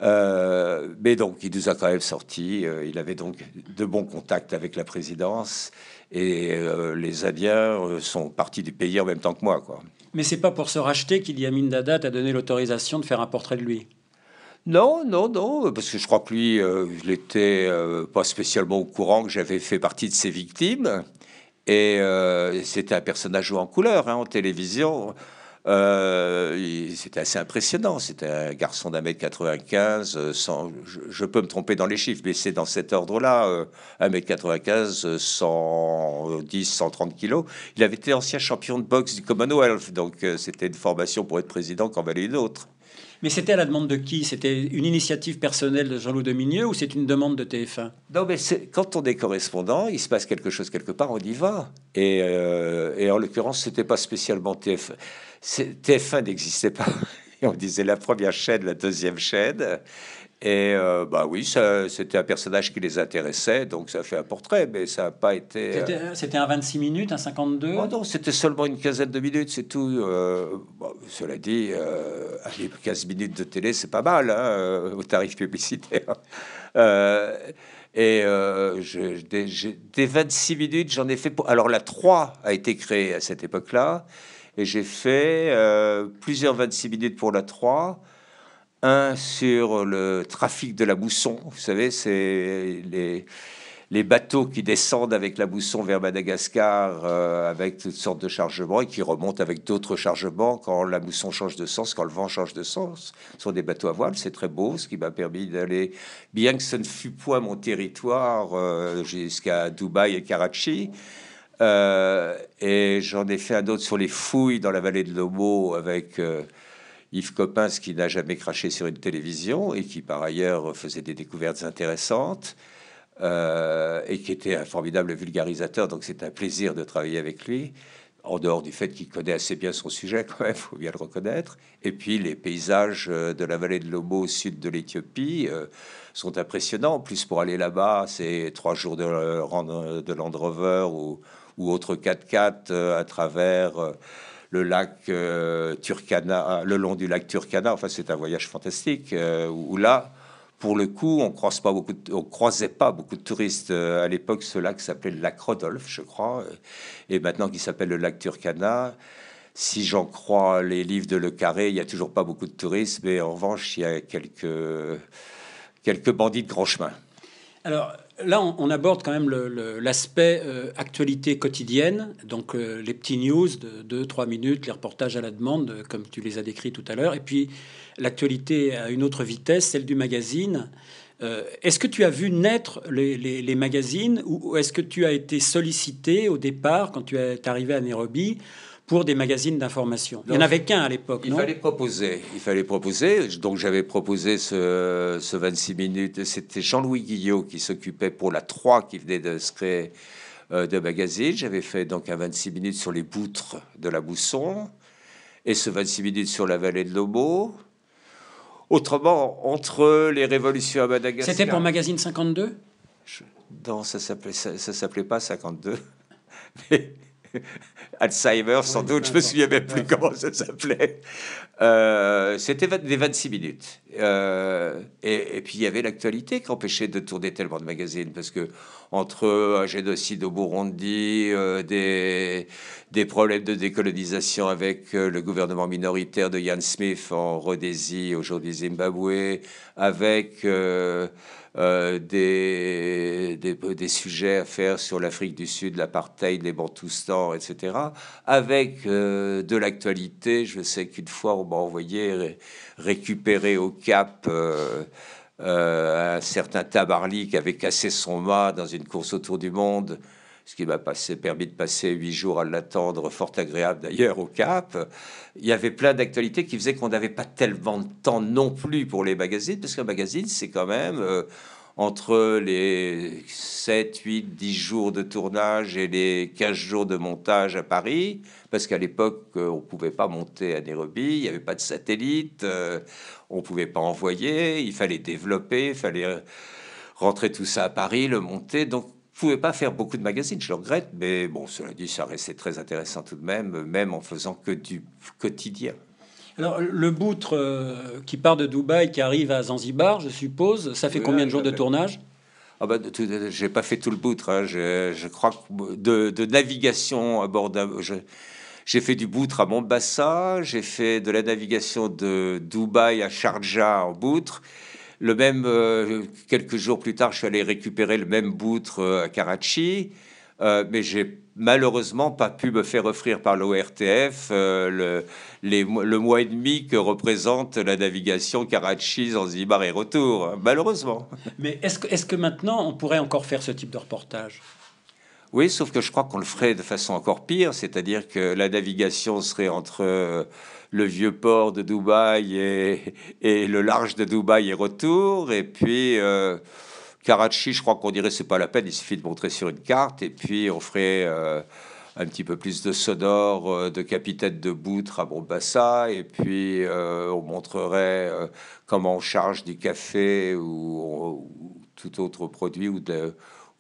Euh, mais donc, il nous a quand même sortis. Euh, il avait donc de bons contacts avec la présidence. Et les Indiens sont partis du pays en même temps que moi. Quoi. Mais c'est pas pour se racheter qu'il y a a donné l'autorisation de faire un portrait de lui. Non, non, non, euh, parce que je crois que lui, euh, il était euh, pas spécialement au courant que j'avais fait partie de ses victimes. Et c'était un personnage joué en couleur hein, en télévision. c'était assez impressionnant. C'était un garçon d'un mètre 95. Sans, je, je, peux me tromper dans les chiffres, mais c'est dans cet ordre-là. Un mètre 95, 110, 130 kilos. Il avait été ancien champion de boxe du Commonwealth. Donc c'était une formation pour être président qu'en valait une autre. Mais c'était à la demande de qui C'était une initiative personnelle de Jean-Loup Dominieux ou c'est une demande de TF1 Non, mais quand on est correspondant, il se passe quelque chose quelque part, on y va. Et, euh, en l'occurrence, c'était pas spécialement TF... TF1 n'existait pas. on disait la première chaîne, la deuxième chaîne. Et euh, bah oui, c'était un personnage qui les intéressait, donc ça fait un portrait, mais ça n'a pas été. Euh, c'était un 26 minutes, un 52 Non, c'était seulement une quinzaine de minutes, c'est tout. Euh, cela dit, euh, 15 minutes de télé, c'est pas mal hein, au tarif publicitaire. et des, 26 minutes, j'en ai fait. Alors la 3 a été créée à cette époque-là, et j'ai fait plusieurs 26 minutes pour la 3 un sur le trafic de la bousson. Vous savez, c'est les, les, bateaux qui descendent avec la bousson vers Madagascar euh, avec toutes sortes de chargements et qui remontent avec d'autres chargements quand la mousson change de sens, quand le vent change de sens. Ce sont des bateaux à voile, c'est très beau, ce qui m'a permis d'aller, bien que ce ne fût point mon territoire, euh, jusqu'à Dubaï et Karachi. Euh, et j'en ai fait un autre sur les fouilles dans la vallée de l'Omo avec Yves Coppens, qui n'a jamais craché sur une télévision et qui par ailleurs faisait des découvertes intéressantes euh, et qui était un formidable vulgarisateur. Donc c'est un plaisir de travailler avec lui, en dehors du fait qu'il connaît assez bien son sujet quand même, faut bien le reconnaître. Et puis les paysages euh, de la vallée de l'Omo au sud de l'Éthiopie euh, sont impressionnants. plus pour aller là-bas, c'est trois jours de, de Land Rover ou, ou autre 4x4 à travers le lac euh, Turkana, le long du lac Turkana. Enfin, c'est un voyage fantastique euh, où, là, pour le coup, on croise pas beaucoup, on croisait pas beaucoup de touristes euh, à l'époque. Ce lac s'appelait le lac Rodolphe, je crois, et maintenant qui s'appelle le lac Turkana. Si j'en crois les livres de Le Carré, il n'y a toujours pas beaucoup de touristes, mais en revanche, il y a quelques quelques bandits de grand chemin. Alors, Là, on, aborde quand même l'aspect euh, actualité quotidienne, donc euh, les petits news de 2-3 minutes, les reportages à la demande, euh, comme tu les as décrits tout à l'heure, et puis l'actualité à une autre vitesse, celle du magazine. est-ce que tu as vu naître les, magazines ou est-ce que tu as été sollicité au départ, quand tu es arrivé à Nairobi, pour des magazines d'information. Il n'y en avait qu'un à l'époque. Il non fallait proposer. Il fallait proposer. Donc j'avais proposé ce, 26 minutes. C'était Jean-Louis Guillot qui s'occupait pour la 3 qui venait de se créer euh, de magazine. J'avais fait donc un 26 minutes sur les poutres de la Bousson et ce 26 minutes sur la vallée de l'Omo. Autrement, entre les révolutions à Madagascar. C'était pour Magazine 52 Non, ça s'appelait s'appelait pas 52. Alzheimer, sans doute, je me souviens même plus comment ça s'appelait. Euh, c'était des 26 minutes. Euh, et, et, puis il y avait l'actualité qui empêchait de tourner tellement de magazines parce que entre un génocide au Burundi, euh, des, des, problèmes de décolonisation avec le gouvernement minoritaire de Ian Smith en Rhodésie, aujourd'hui Zimbabwe, avec des, des, des, sujets à faire sur l'Afrique du Sud, l'apartheid, les Bantoustans, etc. Avec de l'actualité, je sais qu'une fois bon, bah, récupérer au Cap euh, euh, un certain Tabarly qui avait cassé son mât dans une course autour du monde, ce qui m'a permis de passer huit jours à l'attendre, fort agréable d'ailleurs, au Cap. Il y avait plein d'actualités qui faisaient qu'on n'avait pas tellement de temps non plus pour les magazines, parce qu'un magazine, c'est quand même... Euh, entre les 7, 8, 10 jours de tournage et les 15 jours de montage à Paris, parce qu'à l'époque, euh, on ne pouvait pas monter à Nairobi, il n'y avait pas de satellite, euh, on ne pouvait pas envoyer, il fallait développer, il fallait euh, rentrer tout ça à Paris, le monter. Donc, ne pouvait pas faire beaucoup de magazines, je le regrette, mais bon, cela dit, ça restait très intéressant tout de même, même en faisant que du quotidien. Alors, le boutre euh, qui part de Dubaï, qui arrive à Zanzibar, je suppose, ça fait combien de jours de tournage ah ben, j'ai pas fait tout le boutre. Hein. Je, crois de, navigation à bord d'un. J'ai fait du boutre à Mombasa, j'ai fait de la navigation de Dubaï à Sharjah en boutre. Le même, euh, quelques jours plus tard, je suis allé récupérer le même boutre euh, à Karachi, mais j'ai malheureusement pas pu me faire offrir par l'ORTF euh, le, le mois et demi que représente la navigation Karachi, Zanzibar et retour, malheureusement. Mais est-ce que, est que maintenant on pourrait encore faire ce type de reportage oui, sauf que je crois qu'on le ferait de façon encore pire, c'est-à-dire que la navigation serait entre euh, le vieux port de Dubaï et, et le large de Dubaï et retour, et puis euh, Karachi, je crois qu'on dirait c'est pas la peine, il suffit de montrer sur une carte et puis on ferait euh, un petit peu plus de sonore, euh, de capitaine de boutre à Bombassa. et puis euh, on montrerait comment on charge du café ou, tout autre produit ou,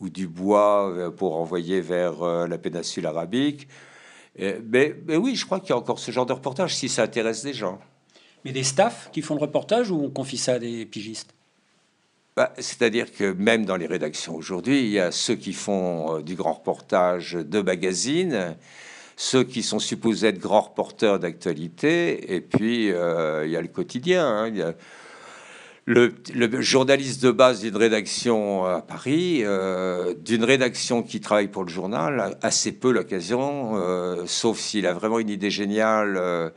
du bois pour envoyer vers la péninsule arabique. mais, mais oui, je crois qu'il y a encore ce genre de reportage si ça intéresse des gens. Mais des staffs qui font le reportage ou on confie ça à des pigistes bah, c'est-à-dire que même dans les rédactions aujourd'hui, il y a ceux qui font euh, du grand reportage de magazines, ceux qui sont supposés être grands reporters d'actualité, et puis euh, il y a le quotidien. Hein. le, journaliste de base d'une rédaction à Paris, euh, d'une rédaction qui travaille pour le journal, assez peu l'occasion, sauf s'il a vraiment une idée géniale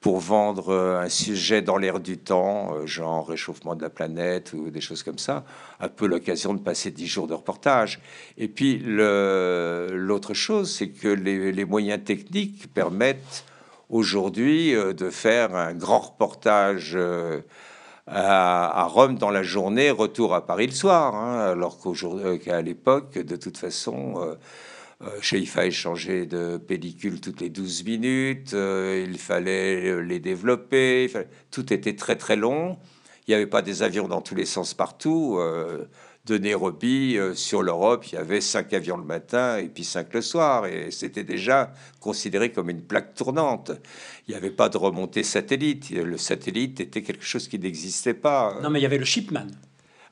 pour vendre euh, un sujet dans l'air du temps, euh, genre réchauffement de la planète ou des choses comme ça, un peu l'occasion de passer dix jours de reportage. Et puis l'autre chose, c'est que les, moyens techniques permettent aujourd'hui euh, de faire un grand reportage à, Rome dans la journée, retour à Paris le soir, hein, alors qu'à l'époque, de toute façon euh, il fallait changer de pellicule toutes les 12 minutes, euh, il fallait euh, les développer, tout était très très long. Il n'y avait pas des avions dans tous les sens partout. de Nairobi sur l'Europe, il y avait cinq avions le matin et puis cinq le soir, et c'était déjà considéré comme une plaque tournante. Il n'y avait pas de remontée satellite. Le satellite était quelque chose qui n'existait pas. Non, mais il y avait le shipman.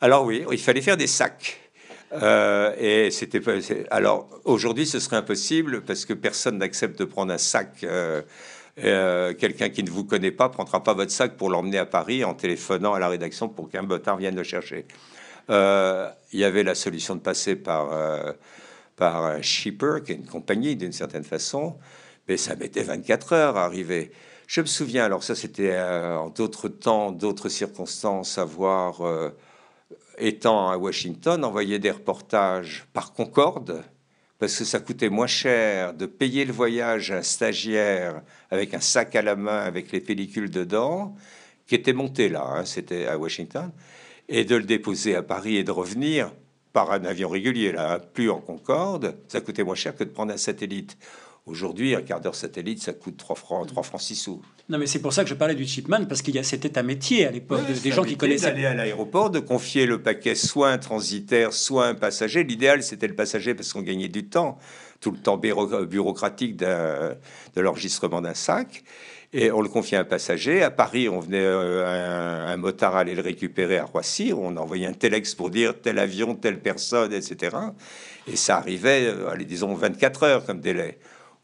Alors oui, il fallait faire des sacs. Euh, et c'était alors aujourd'hui, ce serait impossible parce que personne n'accepte de prendre un sac. Euh, euh, quelqu'un qui ne vous connaît pas prendra pas votre sac pour l'emmener à Paris en téléphonant à la rédaction pour qu'un botard vienne le chercher. Il y avait la solution de passer par par un shipper, qui est une compagnie d'une certaine façon, mais ça mettait 24 heures à arriver. Je me souviens, alors ça c'était en d'autres temps, d'autres circonstances, voir étant à Washington, envoyer des reportages par Concorde, parce que ça coûtait moins cher de payer le voyage à un stagiaire avec un sac à la main, avec les pellicules dedans, qui était monté là, hein, c'était à Washington, et de le déposer à Paris et de revenir par un avion régulier, là, hein, plus en Concorde, ça coûtait moins cher que de prendre un satellite. Aujourd'hui, un quart d'heure satellite, ça coûte 3 francs, 3 francs 6 sous. Non, mais c'est pour ça que je parlais du chipman, parce qu'il y a c'était un métier à l'époque, des gens qui connaissaient. d'aller à l'aéroport, de confier le paquet soit un transitaire, soit un passager. L'idéal, c'était le passager parce qu'on gagnait du temps, tout le temps bureaucratique de l'enregistrement d'un sac. Et on le confiait à un passager. À Paris, on venait euh, un, un, motard aller le récupérer à Roissy. On envoyait un telex pour dire tel avion, telle personne, etc. Et ça arrivait, euh, allez, disons 24 heures comme délai.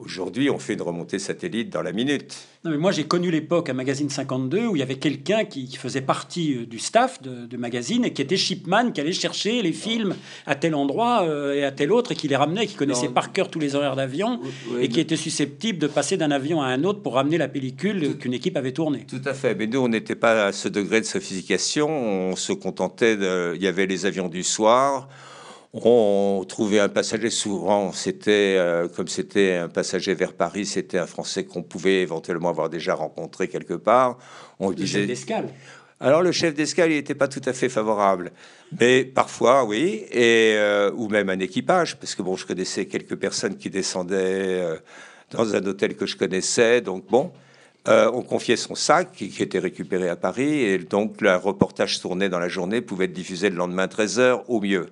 Aujourd'hui, on fait une remontée satellite dans la minute. Non, mais moi, j'ai connu l'époque à Magazine 52 où il y avait quelqu'un qui faisait partie euh, du staff de, Magazine et qui était shipman, qui allait chercher les films à tel endroit euh, et à tel autre et qui les ramenait, qui connaissait par cœur tous les horaires d'avion et qui était susceptible de passer d'un avion à un autre pour ramener la pellicule qu'une équipe avait tournée. Tout à fait. Mais nous, on n'était pas à ce degré de sophistication. On se contentait Il y avait les avions du soir. On trouvait un passager souvent, c'était euh, comme c'était un passager vers Paris, c'était un Français qu'on pouvait éventuellement avoir déjà rencontré quelque part. On le disait d'escale. Alors le chef d'escale, il n'était pas tout à fait favorable, mais parfois oui, et euh, ou même un équipage, parce que bon, je connaissais quelques personnes qui descendaient euh, dans un hôtel que je connaissais, donc bon, on confiait son sac qui, qui, était récupéré à Paris, et donc le reportage tourné dans la journée pouvait être diffusé le lendemain 13 h au mieux.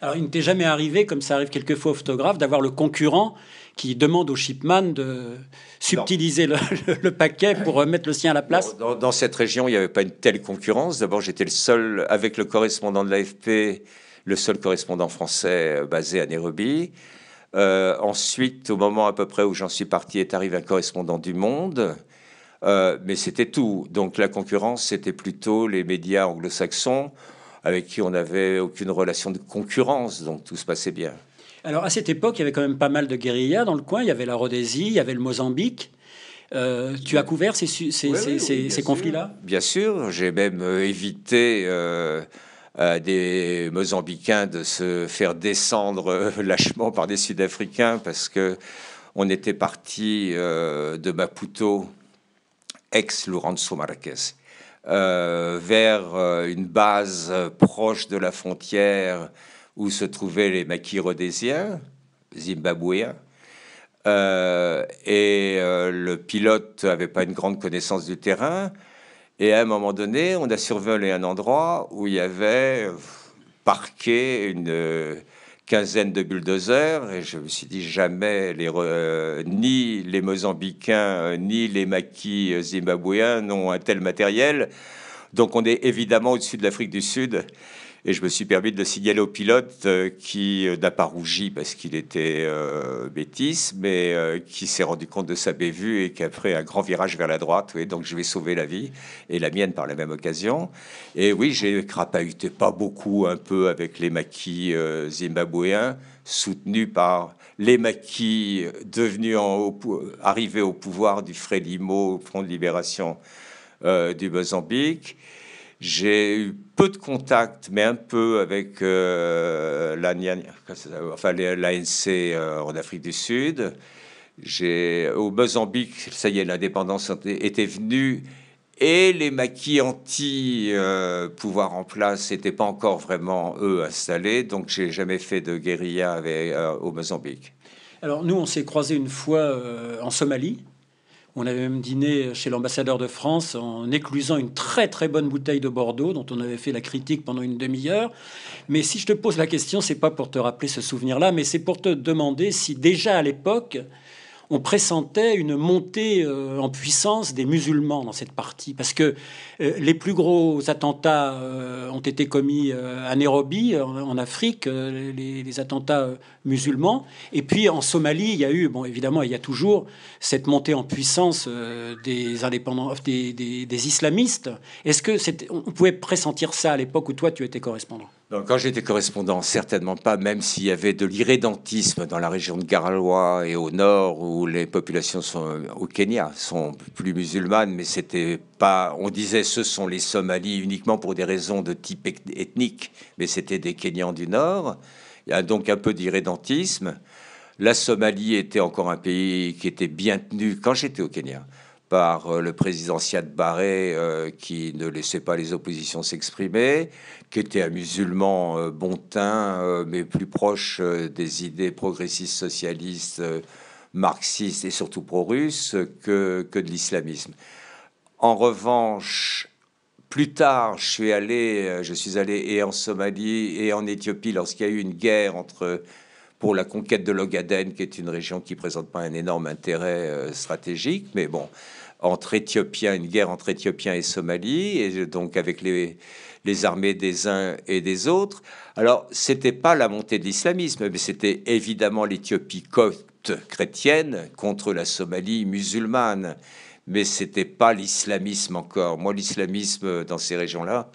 Alors, il ne t'est jamais arrivé, comme ça arrive quelquefois aux photographes, d'avoir le concurrent qui demande au shipman de subtiliser le, paquet pour euh, mettre le sien à la place. Dans, cette région, il n'y avait pas une telle concurrence. D'abord, j'étais le seul, avec le correspondant de l'AFP, le seul correspondant français euh, basé à Nairobi. Euh, ensuite, au moment à peu près où j'en suis parti, est arrivé un correspondant du Monde. mais c'était tout. Donc la concurrence, c'était plutôt les médias anglo-saxons avec qui on n'avait aucune relation de concurrence, donc tout se passait bien. Alors à cette époque, il y avait quand même pas mal de guérillas dans le coin. Il y avait la Rhodésie, il y avait le Mozambique. Euh, tu as couvert ces, conflits-là Bien sûr, j'ai même euh, évité euh, à des Mozambicains de se faire descendre lâchement par des Sud-Africains parce que on était parti de Maputo ex Lourenço Marquez. Euh, vers euh, une base euh, proche de la frontière où se trouvaient les maquis rhodésiens, zimbabwéens. et le pilote n'avait pas une grande connaissance du terrain. Et à un moment donné, on a survolé un endroit où il y avait parqué une, quinzaine de bulldozers et je me suis dit jamais euh, ni les Mozambicains euh, ni les maquis euh, zimbabwéens n'ont un tel matériel. Donc on est évidemment au-dessus de l'Afrique du Sud et je me suis permis de le signaler au pilote euh, qui euh, n'a pas rougi parce qu'il était bêtise, euh, mais qui s'est rendu compte de sa bévue et qui a fait un grand virage vers la droite. Et donc je vais sauver la vie et la mienne par la même occasion. Et oui, j'ai crapahuté pas beaucoup, un peu avec les maquis zimbabwéens, soutenus par les maquis devenus arrivés au pouvoir du Frélimo, Front de Libération du Mozambique. J'ai eu peu de contacts, mais un peu avec euh, l'ANC enfin, euh, en Afrique du Sud. J'ai au Mozambique, ça y est, l'indépendance était venue et les maquis anti-pouvoir euh, en place n'étaient pas encore vraiment eux installés, donc j'ai jamais fait de guérilla avec, au Mozambique. Alors nous, on s'est croisés une fois en Somalie. On avait même dîné chez l'ambassadeur de France en éclusant une très très bonne bouteille de Bordeaux dont on avait fait la critique pendant une demi-heure. Mais si je te pose la question, c'est pas pour te rappeler ce souvenir-là, mais c'est pour te demander si déjà à l'époque, on pressentait une montée euh, en puissance des musulmans dans cette partie, parce que euh, les plus gros attentats euh, ont été commis à Nairobi, en, Afrique, les, attentats musulmans, et puis en Somalie, il y a eu, bon, évidemment, il y a toujours cette montée en puissance des islamistes. Est-ce que on pouvait pressentir ça à l'époque où toi tu étais correspondant donc, quand j'étais correspondant, certainement pas, même s'il y avait de l'irrédentisme dans la région de Garalois et au nord, où les populations au Kenya sont plus musulmanes, mais On disait ce sont les Somalis uniquement pour des raisons de type ethnique, mais c'était des Kenyans du nord. Il y a donc un peu d'irrédentisme. La Somalie était encore un pays qui était bien tenu quand j'étais au Kenya par euh, le président Siad Barré, euh, qui ne laissait pas les oppositions s'exprimer, qui était un musulman euh, bon teint, mais plus proche des idées progressistes, socialistes, marxistes et surtout pro-russes que, que de l'islamisme. En revanche, plus tard, je suis allé, je suis allé et en Somalie et en Éthiopie lorsqu'il y a eu une guerre entre pour la conquête de l'Ogaden, qui est une région qui présente pas un énorme intérêt stratégique, mais bon, entre Éthiopiens, une guerre entre Éthiopiens et Somalie, et donc avec les, armées des uns et des autres. Alors, c'était pas la montée de l'islamisme, mais c'était évidemment l'Éthiopie côte chrétienne contre la Somalie musulmane. Mais c'était pas l'islamisme encore. Moi, l'islamisme dans ces régions-là,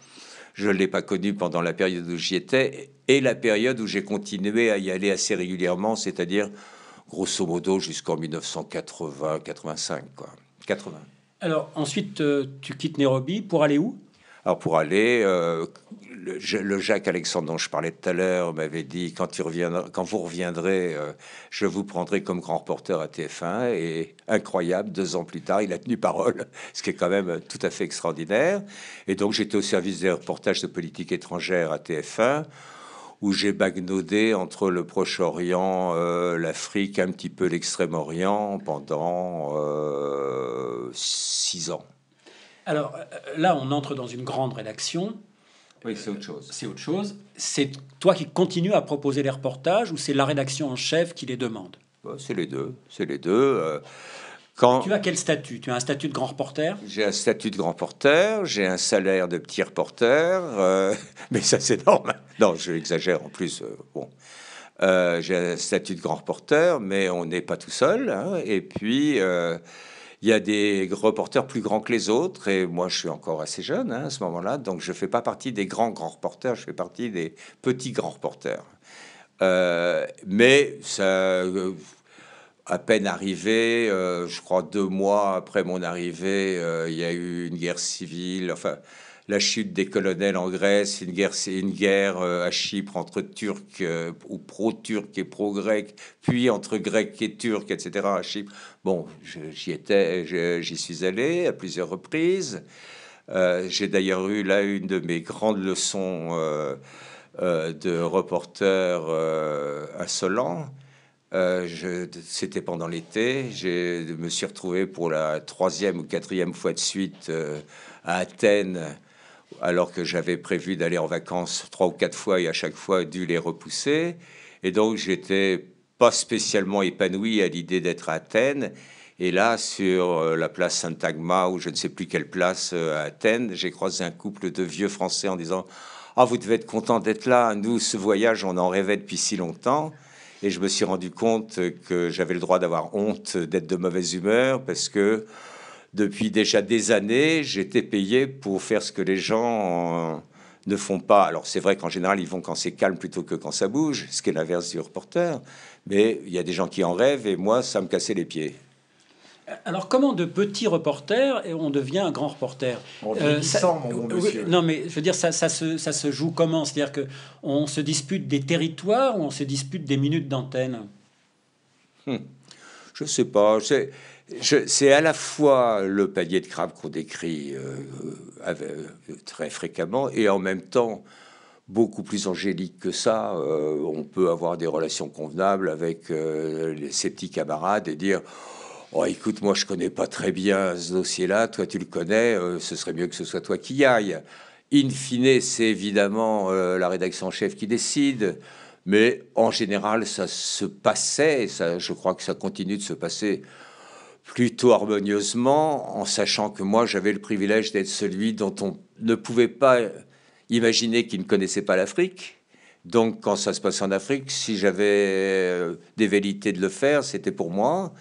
je ne l'ai pas connu pendant la période où j'y étais et la période où j'ai continué à y aller assez régulièrement, c'est-à-dire grosso modo jusqu'en 1980-85. 80. Alors ensuite, euh, tu quittes Nairobi pour aller où Alors pour aller, euh, le, Jacques Alexandre dont je parlais tout à l'heure m'avait dit quand, tu quand vous reviendrez, euh, je vous prendrai comme grand reporter à TF1. Et incroyable, deux ans plus tard, il a tenu parole, ce qui est quand même tout à fait extraordinaire. Et donc j'étais au service des reportages de politique étrangère à TF1 où j'ai bagnodé entre le Proche-Orient, euh, l'Afrique, un petit peu l'Extrême-Orient pendant euh, six ans. Alors euh, là, on entre dans une grande rédaction. Oui, c'est autre chose. C'est autre chose. C'est toi qui continues à proposer les reportages ou c'est la rédaction en chef qui les demande bah, c'est les deux, c'est les deux tu as quel statut Tu as un statut de grand reporter J'ai un statut de grand reporter, j'ai un salaire de petit reporter, euh, mais ça c'est normal. Non, je l'exagère, en plus. Euh, bon. Euh, j'ai un statut de grand reporter, mais on n'est pas tout seul. Hein. et puis, il y a des reporters plus grands que les autres, et moi je suis encore assez jeune hein, à ce moment-là, donc je ne fais pas partie des grands grands reporters, je fais partie des petits grands reporters. mais ça à peine arrivé, euh, je crois deux mois après mon arrivée, euh, il y a eu une guerre civile, enfin la chute des colonels en Grèce, une guerre, une guerre euh, à Chypre entre Turcs ou pro-Turcs et pro-Grecs, puis entre Grecs et Turcs, etc. à Chypre. Bon, j'y étais, j'y suis allé à plusieurs reprises. J'ai d'ailleurs eu là une de mes grandes leçons de reporter insolent euh, c'était pendant l'été. Je me suis retrouvé pour la troisième ou quatrième fois de suite euh, à Athènes, alors que j'avais prévu d'aller en vacances trois ou quatre fois et à chaque fois dû les repousser. Et donc j'étais pas spécialement épanoui à l'idée d'être à Athènes. Et là, sur euh, la place Syntagma, ou je ne sais plus quelle place à Athènes, j'ai croisé un couple de vieux Français en disant Ah, vous devez être content d'être là. Nous, ce voyage, on en rêvait depuis si longtemps. Et je me suis rendu compte que j'avais le droit d'avoir honte d'être de mauvaise humeur parce que depuis déjà des années, j'étais payé pour faire ce que les gens ne font pas. Alors c'est vrai qu'en général, ils vont quand c'est calme plutôt que quand ça bouge, ce qui est l'inverse du reporter. Mais il y a des gens qui en rêvent et moi, ça me cassait les pieds. Alors, comment de petits reporters on devient un grand reporter euh, mon bon Non, mais je veux dire, ça, ça, se, joue comment C'est-à-dire que on se dispute des territoires ou on se dispute des minutes d'antenne hmm. Je sais pas. C'est à la fois le panier de crabe qu'on décrit euh, euh, euh, très fréquemment et en même temps beaucoup plus angélique que ça. on peut avoir des relations convenables avec ses petits camarades et dire Oh, écoute, moi, je connais pas très bien ce dossier-là. Toi, tu le connais. Euh, ce serait mieux que ce soit toi qui y aille. In fine, c'est évidemment euh, la rédaction en chef qui décide. Mais en général, ça se passait. Ça, je crois que ça continue de se passer plutôt harmonieusement, en sachant que moi, j'avais le privilège d'être celui dont on ne pouvait pas imaginer qu'il ne connaissait pas l'Afrique. Donc, quand ça se passait en Afrique, si j'avais euh, des velléités de le faire, c'était pour moi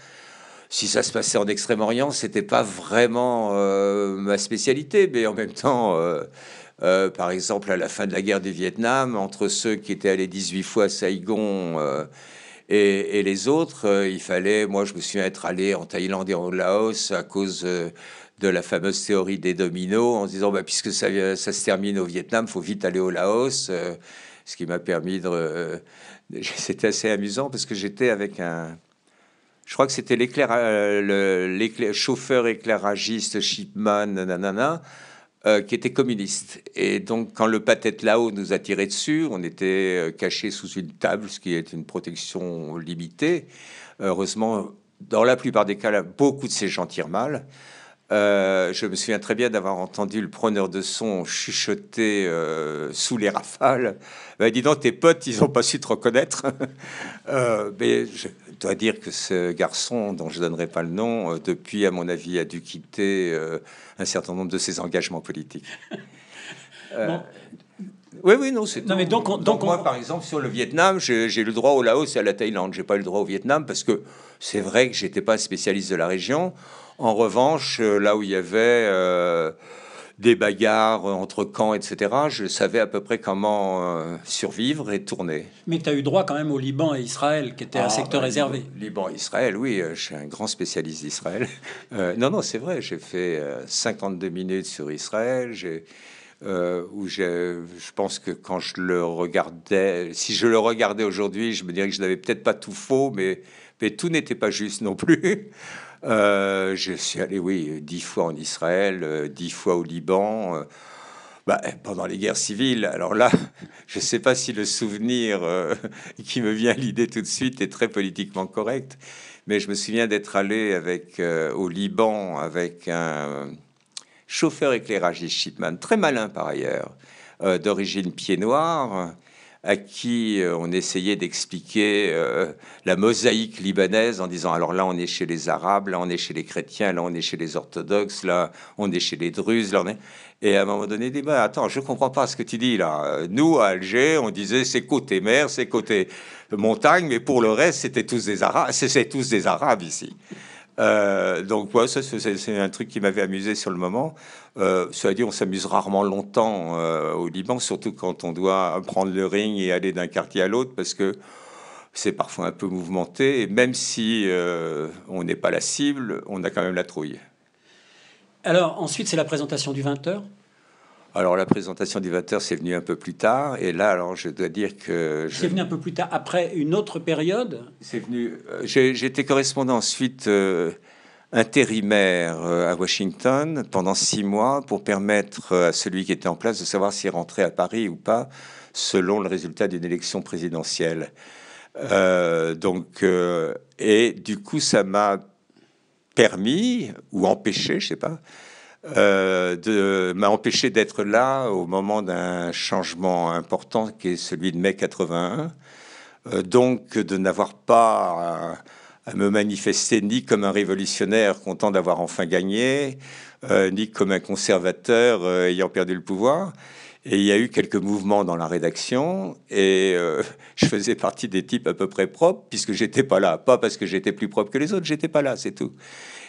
si ça se passait en Extrême-Orient, c'était pas vraiment euh, ma spécialité, mais en même temps, euh, euh, par exemple, à la fin de la guerre du Vietnam, entre ceux qui étaient allés 18 fois à Saigon et, les autres, il fallait, moi je me souviens être allé en Thaïlande et en Laos à cause de la fameuse théorie des dominos, en se disant, bah, puisque ça, ça se termine au Vietnam, faut vite aller au Laos ce qui m'a permis de... C'était assez amusant parce que j'étais avec un, je crois que c'était l'éclair, euh, chauffeur éclairagiste Shipman, euh, qui était communiste. Et donc, quand le patate là-haut nous a tiré dessus, on était euh, caché sous une table, ce qui est une protection limitée. Heureusement, dans la plupart des cas, beaucoup de ces gens tirent mal. je me souviens très bien d'avoir entendu le preneur de son chuchoter sous les rafales. Ben, dis donc, tes potes, ils n'ont pas su te reconnaître. mais dois dire que ce garçon, dont je donnerai pas le nom, euh, depuis, à mon avis, a dû quitter euh, un certain nombre de ses engagements politiques. Euh, oui, oui, non, c'est. Non, mais donc, donc, moi, par exemple, sur le Vietnam, j'ai le droit au Laos et à la Thaïlande. J'ai pas eu le droit au Vietnam parce que c'est vrai que j'étais pas spécialiste de la région. En revanche, là où il y avait des bagarres euh, entre camps, etc., je savais à peu près comment euh, survivre et tourner. Mais tu as eu droit quand même au Liban et Israël, qui était un ah, secteur bah, réservé. Liban, Israël, oui, euh, je suis un grand spécialiste d'Israël. non, non, c'est vrai, j'ai fait 52 minutes sur Israël, j'ai... où je, pense que quand je le regardais, si je le regardais aujourd'hui, je me dirais que je n'avais peut-être pas tout faux, mais tout n'était pas juste non plus. Euh, je suis allé, oui, dix fois en Israël, euh, dix fois au Liban. Euh, bah, pendant les guerres civiles. Alors là, je ne sais pas si le souvenir qui me vient à l'idée tout de suite est très politiquement correct, mais je me souviens d'être allé avec, au Liban avec un chauffeur éclairagiste Shipman, très malin par ailleurs, d'origine pied noir, à qui euh, on essayait d'expliquer euh, la mosaïque libanaise en disant alors là on est chez les Arabes, là on est chez les chrétiens, là on est chez les orthodoxes, là on est chez les Druzes, là Et à un moment donné, il dit, bah, attends, je ne comprends pas ce que tu dis là. Nous, à Alger, on disait c'est côté mer, c'est côté montagne, mais pour le reste, c'était tous des Arabes, c'est tous des Arabes ici. Euh, donc, ça, c'est un truc qui m'avait amusé sur le moment. Euh, cela dit, on s'amuse rarement longtemps euh, au Liban, surtout quand on doit prendre le ring et aller d'un quartier à l'autre, parce que c'est parfois un peu mouvementé. Et même si euh, on n'est pas la cible, on a quand même la trouille. Alors, ensuite, c'est la présentation du 20h. Alors la présentation 20h, c'est venu un peu plus tard. Et là, alors je dois dire que... C'est venu un peu plus tard, après une autre période C'est venu... Euh, j'étais correspondant ensuite euh, intérimaire euh, à Washington pendant six mois pour permettre à celui qui était en place de savoir s'il rentrait à Paris ou pas selon le résultat d'une élection présidentielle. donc, et du coup, ça m'a permis ou empêché, je sais pas, euh, de m'a empêché d'être là au moment d'un changement important qui est celui de mai 81. Euh, donc de n'avoir pas à, me manifester ni comme un révolutionnaire content d'avoir enfin gagné, euh, ni comme un conservateur ayant perdu le pouvoir. Et il y a eu quelques mouvements dans la rédaction, et je faisais partie des types à peu près propres, puisque j'étais pas là. Pas parce que j'étais plus propre que les autres, j'étais pas là, c'est tout.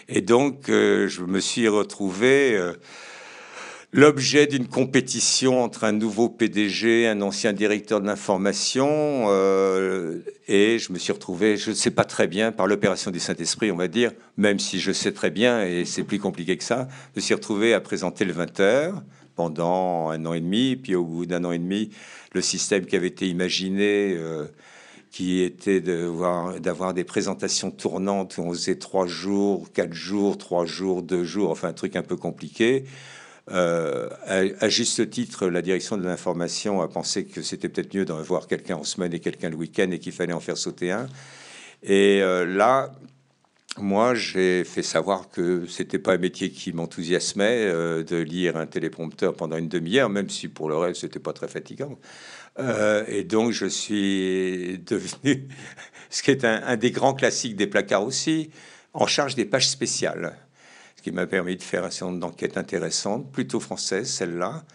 Et donc, euh, je me suis retrouvé euh, l'objet d'une compétition entre un nouveau PDG, un ancien directeur de l'information, euh, et je me suis retrouvé, je ne sais pas très bien, par l'opération du Saint-Esprit, on va dire, même si je sais très bien, et c'est plus compliqué que ça, je me suis retrouvé à présenter le 20h pendant un an et demi, puis au bout d'un an et demi, le système qui avait été imaginé qui était d'avoir des présentations tournantes où on faisait trois jours, quatre jours, trois jours, deux jours, enfin un truc un peu compliqué. Euh, à, juste titre, la direction de l'information a pensé que c'était peut-être mieux d'en voir quelqu'un en semaine et quelqu'un le week-end et qu'il fallait en faire sauter un. Et euh, là, moi, j'ai fait savoir que c'était pas un métier qui m'enthousiasmait euh, de lire un téléprompteur pendant une demi-heure, même si pour le reste, c'était pas très fatigant. Euh, et donc, je suis devenu, ce qui est un, des grands classiques des placards aussi, en charge des pages spéciales. Ce qui m'a permis de faire un certain nombre d'enquêtes intéressantes, plutôt françaises, celle-là.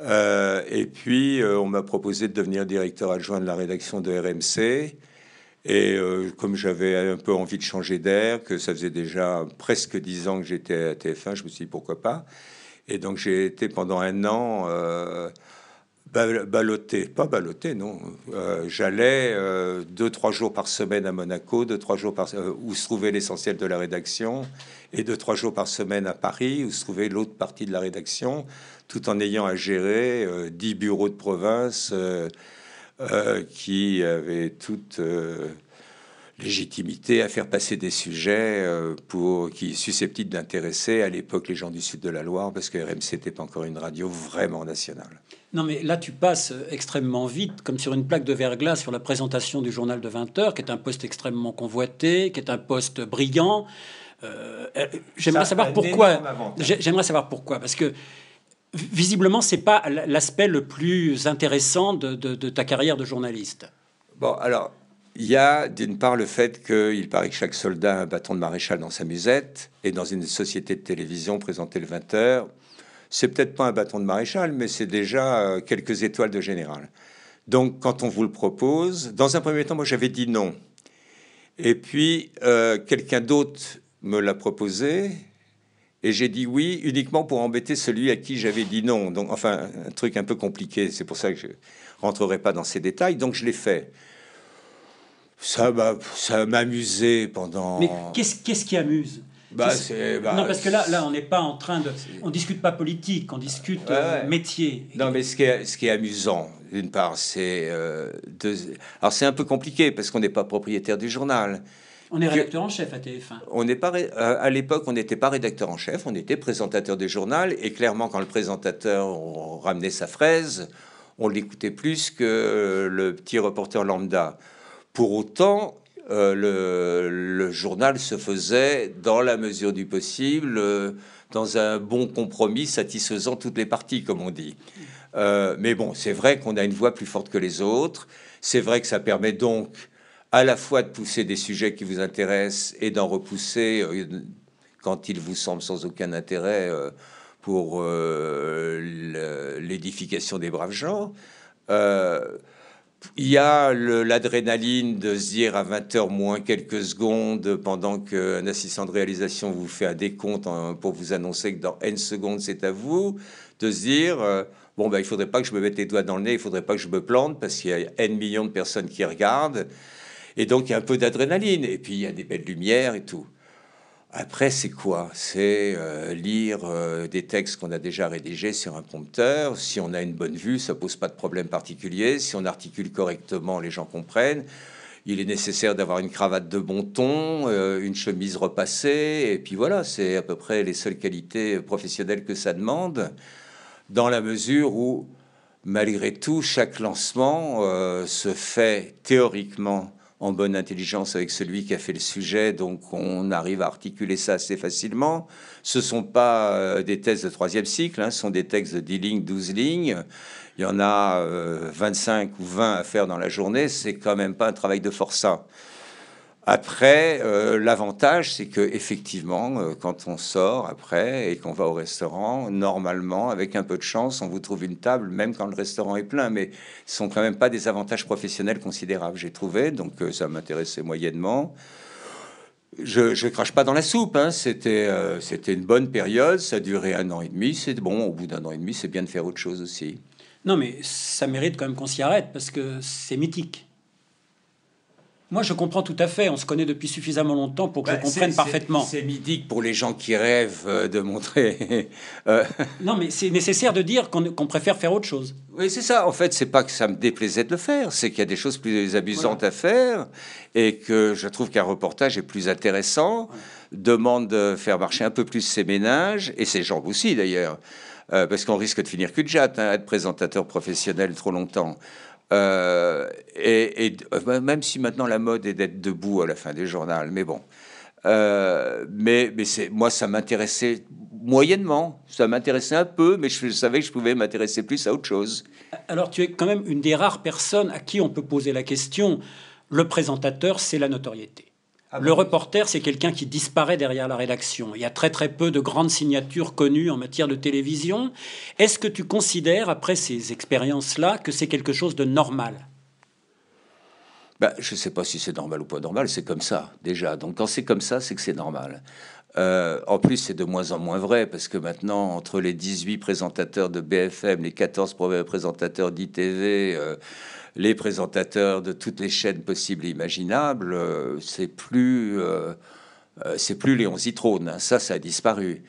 Euh, et puis, euh, on m'a proposé de devenir directeur adjoint de la rédaction de RMC. Et comme j'avais un peu envie de changer d'air, que ça faisait déjà presque dix ans que j'étais à TF1, je me suis dit pourquoi pas. Et donc j'ai été pendant un an — Baloté. pas baloté, non. Euh, j'allais euh, deux, trois jours par semaine à Monaco, deux, trois jours euh, où se trouvait l'essentiel de la rédaction, et deux, trois jours par semaine à Paris où se trouvait l'autre partie de la rédaction, tout en ayant à gérer dix bureaux de province qui avaient toute légitimité à faire passer des sujets pour qui susceptibles d'intéresser à l'époque les gens du sud de la Loire, parce que RMC n'était pas encore une radio vraiment nationale. Non, mais là, tu passes extrêmement vite, comme sur une plaque de verglas, sur la présentation du journal de 20 heures, qui est un poste extrêmement convoité, qui est un poste brillant. Euh, euh, j'aimerais savoir pourquoi. J'aimerais savoir pourquoi, parce que visiblement, c'est pas l'aspect le plus intéressant de, ta carrière de journaliste. Bon, alors, il y a d'une part le fait qu'il paraît que chaque soldat a un bâton de maréchal dans sa musette, et dans une société de télévision présentée le 20h, c'est peut-être pas un bâton de maréchal, mais c'est déjà euh, quelques étoiles de général. Donc, quand on vous le propose, dans un premier temps, moi j'avais dit non. Et puis, euh, quelqu'un d'autre me l'a proposé, et j'ai dit oui uniquement pour embêter celui à qui j'avais dit non. Donc, enfin, un truc un peu compliqué, c'est pour ça que je rentrerai pas dans ces détails. Donc, je l'ai fait. Ça m'a, ça pendant. Mais qu'est-ce, qu'est-ce qui amuse bah, bah, non, parce que là, là on n'est pas en train de. On discute pas politique, on discute euh, métier. Non, mais ce qui est, ce qui est amusant, d'une part, c'est. Euh, Alors, c'est un peu compliqué parce qu'on n'est pas propriétaire du journal. On est rédacteur en chef à TF1. On n'est pas euh, à l'époque, on n'était pas rédacteur en chef, on était présentateur des journaux et clairement quand le présentateur ramenait sa fraise, on l'écoutait plus que euh, le petit reporter lambda. Pour autant, euh, le, journal se faisait dans la mesure du possible, euh, dans un bon compromis satisfaisant toutes les parties, comme on dit. Euh, mais bon, c'est vrai qu'on a une voix plus forte que les autres. C'est vrai que ça permet donc à la fois de pousser des sujets qui vous intéressent et d'en repousser quand ils vous semblent sans aucun intérêt pour l'édification des braves gens. Il y a l'adrénaline de se dire à 20h moins quelques secondes pendant qu'un assistant de réalisation vous fait un décompte pour vous annoncer que dans N secondes c'est à vous, de se dire euh, bon, ben, il faudrait pas que je me mette les doigts dans le nez, il faudrait pas que je me plante parce qu'il y a N millions de personnes qui regardent. Et donc il y a un peu d'adrénaline, et puis il y a des belles lumières et tout. Après, c'est quoi C'est euh, lire euh, des textes qu'on a déjà rédigés sur un prompteur. Si on a une bonne vue, ça pose pas de problème particulier. Si on articule correctement, les gens comprennent. Il est nécessaire d'avoir une cravate de bon ton, euh, une chemise repassée, et puis voilà, c'est à peu près les seules qualités professionnelles que ça demande, dans la mesure où, malgré tout, chaque lancement se fait théoriquement en bonne intelligence avec celui qui a fait le sujet, donc on arrive à articuler ça assez facilement. Ce sont pas euh, des thèses de troisième cycle, hein, ce sont des textes de 10 lignes, 12 lignes. Il y en a 25 euh, ou 20 à faire dans la journée, c'est quand même pas un travail de forçat. Après, euh, l'avantage, c'est que effectivement, euh, quand on sort après et qu'on va au restaurant, normalement, avec un peu de chance, on vous trouve une table, même quand le restaurant est plein. Mais ce sont quand même pas des avantages professionnels considérables, j'ai trouvé. Donc, euh, ça m'intéressait moyennement. Je, je, crache pas dans la soupe. Hein. C'était, c'était une bonne période. Ça durait duré un an et demi. C'est bon. Au bout d'un an et demi, c'est bien de faire autre chose aussi. Non, mais ça mérite quand même qu'on s'y arrête parce que c'est mythique. Moi, je comprends tout à fait. On se connaît depuis suffisamment longtemps pour que je bah, comprenne parfaitement. C'est mythique pour les gens qui rêvent euh, de montrer. Euh. Non, mais c'est nécessaire de dire qu'on préfère faire autre chose. Oui, c'est ça. En fait, c'est pas que ça me déplaisait de le faire, c'est qu'il y a des choses plus abusantes à faire et que je trouve qu'un reportage est plus intéressant, demande de faire marcher un peu plus ses ménages et ses jambes aussi d'ailleurs, euh, parce qu'on risque de finir cul de jatte, hein, être présentateur professionnel trop longtemps. Euh, et, euh, même si maintenant la mode est d'être debout à la fin des journaux, mais bon. Euh, mais c'est, moi, ça m'intéressait moyennement. Ça m'intéressait un peu, mais je savais que je pouvais m'intéresser plus à autre chose. Alors, tu es quand même une des rares personnes à qui on peut poser la question le présentateur, c'est la notoriété. Ah Le reporter, c'est quelqu'un qui disparaît derrière la rédaction. Il y a très très peu de grandes signatures connues en matière de télévision. Est-ce que tu considères, après ces expériences-là, que c'est quelque chose de normal ben, Je ne sais pas si c'est normal ou pas normal, c'est comme ça déjà. Donc quand c'est comme ça, c'est que c'est normal. Euh, en plus, c'est de moins en moins vrai, parce que maintenant, entre les 18 présentateurs de BFM, les 14 présentateurs d'ITV, euh, les présentateurs de toutes les chaînes possibles et imaginables, euh, c'est plus, euh, euh, c'est plus Léon Zitrone. Hein, ça, ça a disparu.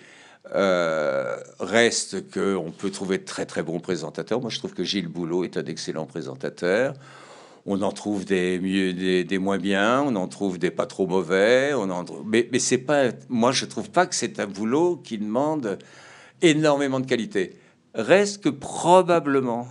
reste qu'on peut trouver de très très bons présentateurs. Moi, je trouve que Gilles Boulot est un excellent présentateur. On en trouve des, mieux, des, moins bien, on en trouve des pas trop mauvais. On Mais, mais c'est pas. Moi, je trouve pas que c'est un boulot qui demande énormément de qualité. Reste que probablement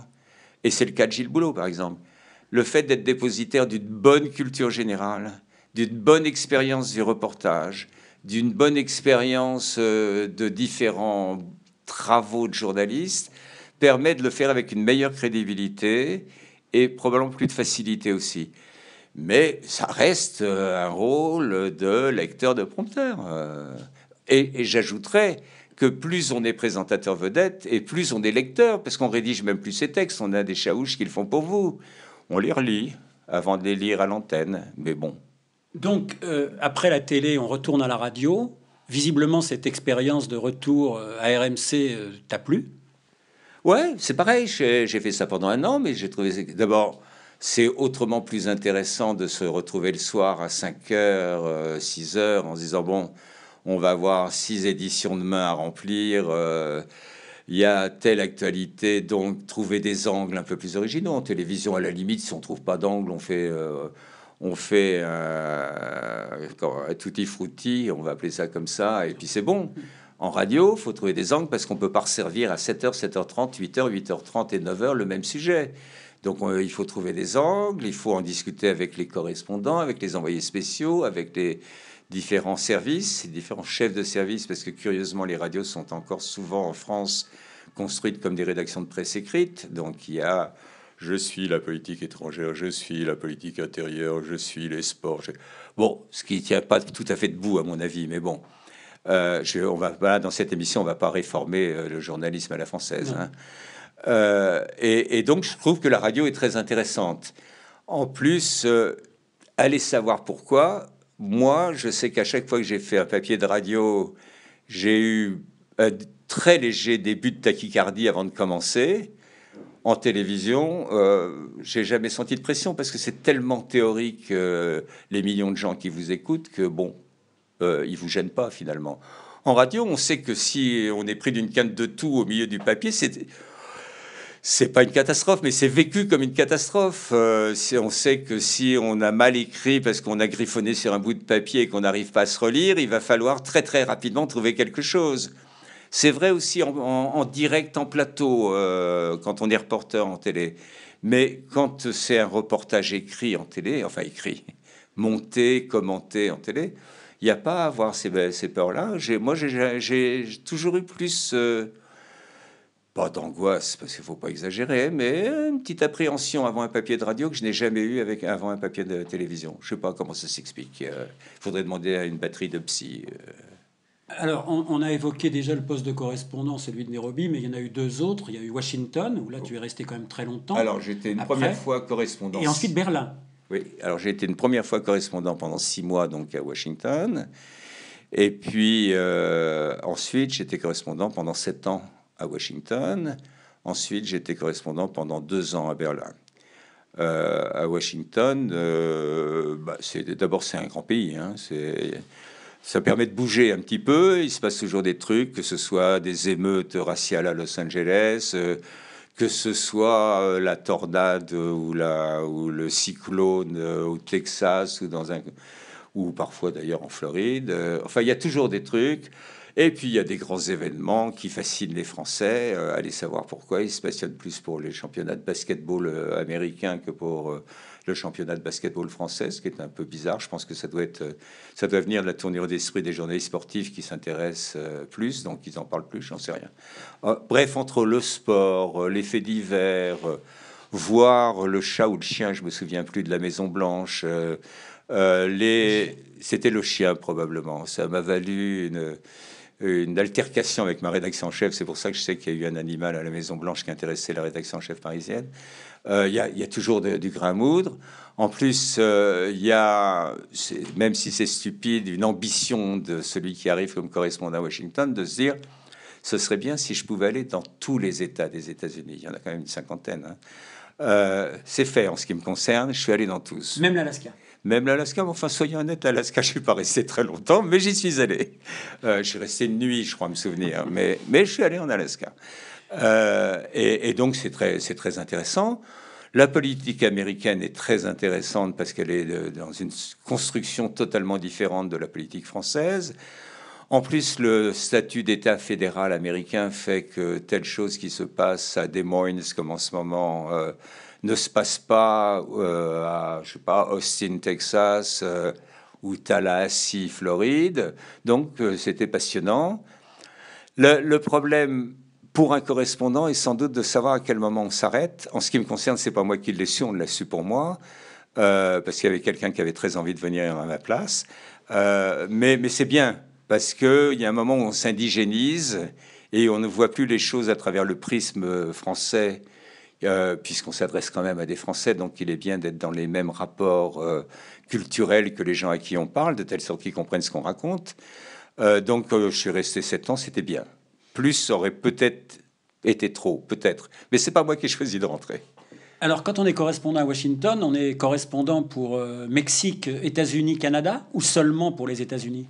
et c'est le cas de Gilles Boulot, par exemple. Le fait d'être dépositaire d'une bonne culture générale, d'une bonne expérience du reportage, d'une bonne expérience euh, de différents travaux de journaliste, permet de le faire avec une meilleure crédibilité et probablement plus de facilité aussi. Mais ça reste euh, un rôle de lecteur de prompteur. Euh. Et, et j'ajouterais, que plus on est présentateur vedette et plus on est lecteur, parce qu'on rédige même plus ses textes, on a des chaouches qu'ils font pour vous. On les relit avant de les lire à l'antenne, mais bon. Donc, euh, après la télé, on retourne à la radio. Visiblement, cette expérience de retour euh, à RMC euh, t'a plu Ouais, c'est pareil. J'ai fait ça pendant un an, mais j'ai trouvé. D'abord, c'est autrement plus intéressant de se retrouver le soir à 5 h, 6 heures, en se disant bon, on va avoir six éditions de main à remplir. Euh, il y a telle actualité, donc trouver des angles un peu plus originaux. En télévision, à la limite, si on ne trouve pas d'angle, on fait, euh, on fait euh, un tutti frutti, on va appeler ça comme ça, et puis c'est bon. En radio, faut trouver des angles parce qu'on peut pas resservir à 7h, 7h30, 8h, 8h30 et 9h le même sujet. Donc il faut trouver des angles, il faut en discuter avec les correspondants, avec les envoyés spéciaux, avec les, différents services, différents chefs de service, parce que curieusement, les radios sont encore souvent en France construites comme des rédactions de presse écrite. Donc il y a je suis la politique étrangère, je suis la politique intérieure, je suis les sports. Bon, ce qui ne tient pas tout à fait debout, à mon avis, mais bon. Euh, je, on va pas, dans cette émission, on ne va pas réformer euh, le journalisme à la française. Hein. Euh, et, donc, je trouve que la radio est très intéressante. En plus, allez savoir pourquoi, moi, je sais qu'à chaque fois que j'ai fait un papier de radio, j'ai eu un très léger début de tachycardie avant de commencer. En télévision, euh, j'ai jamais senti de pression parce que c'est tellement théorique euh, les millions de gens qui vous écoutent que bon, euh, ils vous gênent pas finalement. En radio, on sait que si on est pris d'une canne de tout au milieu du papier, c'est c'est pas une catastrophe, mais c'est vécu comme une catastrophe. Euh, on sait que si on a mal écrit parce qu'on a griffonné sur un bout de papier et qu'on n'arrive pas à se relire, il va falloir très très rapidement trouver quelque chose. C'est vrai aussi en, direct, en plateau, euh, quand on est reporter en télé. Mais quand c'est un reportage écrit en télé, enfin écrit, monté, commenté en télé, il n'y a pas à avoir ces, peurs-là. Moi, j'ai toujours eu plus... Euh, pas d'angoisse, parce qu'il ne faut pas exagérer, mais une petite appréhension avant un papier de radio que je n'ai jamais eu avec, avant un papier de télévision. Je ne sais pas comment ça s'explique. Il euh, faudrait demander à une batterie de psy. Euh. Alors, on, a évoqué déjà le poste de correspondant, celui de Nairobi, mais il y en a eu deux autres. Il y a eu Washington, où là, tu es resté quand même très longtemps. Alors, j'étais une première fois correspondant. Et ensuite Berlin. Oui, alors j'ai été une première fois correspondant pendant six mois, donc à Washington. Et puis, euh, ensuite, j'étais correspondant pendant sept ans à Washington. Ensuite, j'étais correspondant pendant deux ans à Berlin. Euh, à Washington, euh, bah, c'est d'abord c'est un grand pays. Hein, ça permet de bouger un petit peu. Il se passe toujours des trucs, que ce soit des émeutes raciales à Los Angeles, euh, que ce soit la tornade ou, la, ou le cyclone au Texas ou dans un ou parfois d'ailleurs en Floride. enfin, il y a toujours des trucs. Et puis il y a des grands événements qui fascinent les Français. Euh, allez savoir pourquoi. Ils se passionnent plus pour les championnats de basketball euh, américains que pour euh, le championnat de basketball français, ce qui est un peu bizarre. Je pense que ça doit, être, ça doit venir de la tournure d'esprit des journalistes sportifs qui s'intéressent plus, donc ils en parlent plus, j'en sais rien. bref, entre le sport, les faits divers, voir le chat ou le chien, je me souviens plus de la Maison Blanche. les... C'était le chien probablement. Ça m'a valu une une altercation avec ma rédaction en chef. C'est pour ça que je sais qu'il y a eu un animal à la Maison Blanche qui intéressait la rédaction en chef parisienne. Euh, il y, a toujours du grain à moudre. En plus, euh, il y a, même si c'est stupide, une ambition de celui qui arrive comme correspondant à Washington de se dire ce serait bien si je pouvais aller dans tous les États des États-Unis. Il y en a quand même une cinquantaine. Hein. Euh, c'est fait en ce qui me concerne. Je suis allé dans tous. Même l'Alaska même l'Alaska. Enfin, soyons honnêtes, l'Alaska, je suis pas resté très longtemps, mais j'y suis allé. Euh, je suis resté une nuit, je crois me souvenir, mais, mais je suis allé en Alaska. Euh, et, donc, c'est très, très intéressant. La politique américaine est très intéressante parce qu'elle est dans une construction totalement différente de la politique française. En plus, le statut d'État fédéral américain fait que telle chose qui se passe à Des Moines, comme en ce moment, euh, ne se passe pas euh, à, je sais pas, Austin, Texas euh, ou Tallahassee, Floride. Donc, euh, c'était passionnant. Le, problème pour un correspondant est sans doute de savoir à quel moment on s'arrête. En ce qui me concerne, c'est pas moi qui l'ai su, on l'a su pour moi, parce qu'il y avait quelqu'un qui avait très envie de venir à ma place. mais, mais c'est bien, parce qu'il y a un moment où on s'indigénise et on ne voit plus les choses à travers le prisme français euh, puisqu'on s'adresse quand même à des Français, donc il est bien d'être dans les mêmes rapports euh, culturels que les gens à qui on parle, de telle sorte qu'ils comprennent ce qu'on raconte. Euh, donc je suis resté sept ans, c'était bien. Plus aurait peut-être été trop, peut-être. Mais c'est pas moi qui ai choisi de rentrer. Alors, quand on est correspondant à Washington, on est correspondant pour Mexique, États-Unis, Canada, ou seulement pour les États-Unis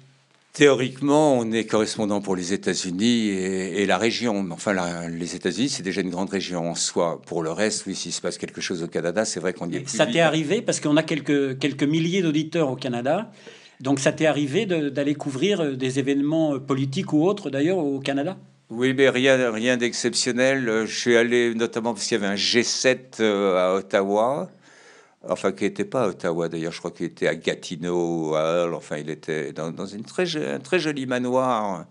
Théoriquement, on est correspondant pour les États-Unis et, la région. Enfin, les États-Unis, c'est déjà une grande région en soi. Pour le reste, oui, s'il se passe quelque chose au Canada, c'est vrai qu'on y est. ça t'est arrivé parce qu'on a quelques, quelques milliers d'auditeurs au Canada. Donc, ça t'est arrivé d'aller couvrir euh, des événements euh, politiques ou autres, d'ailleurs, au Canada oui, mais rien, rien d'exceptionnel. Euh, je suis allé notamment parce qu'il y avait un G7 à Ottawa enfin qui n'était pas à Ottawa d'ailleurs, je crois qu'il était à Gatineau, à Hull, enfin il était dans, une très, un très joli manoir euh,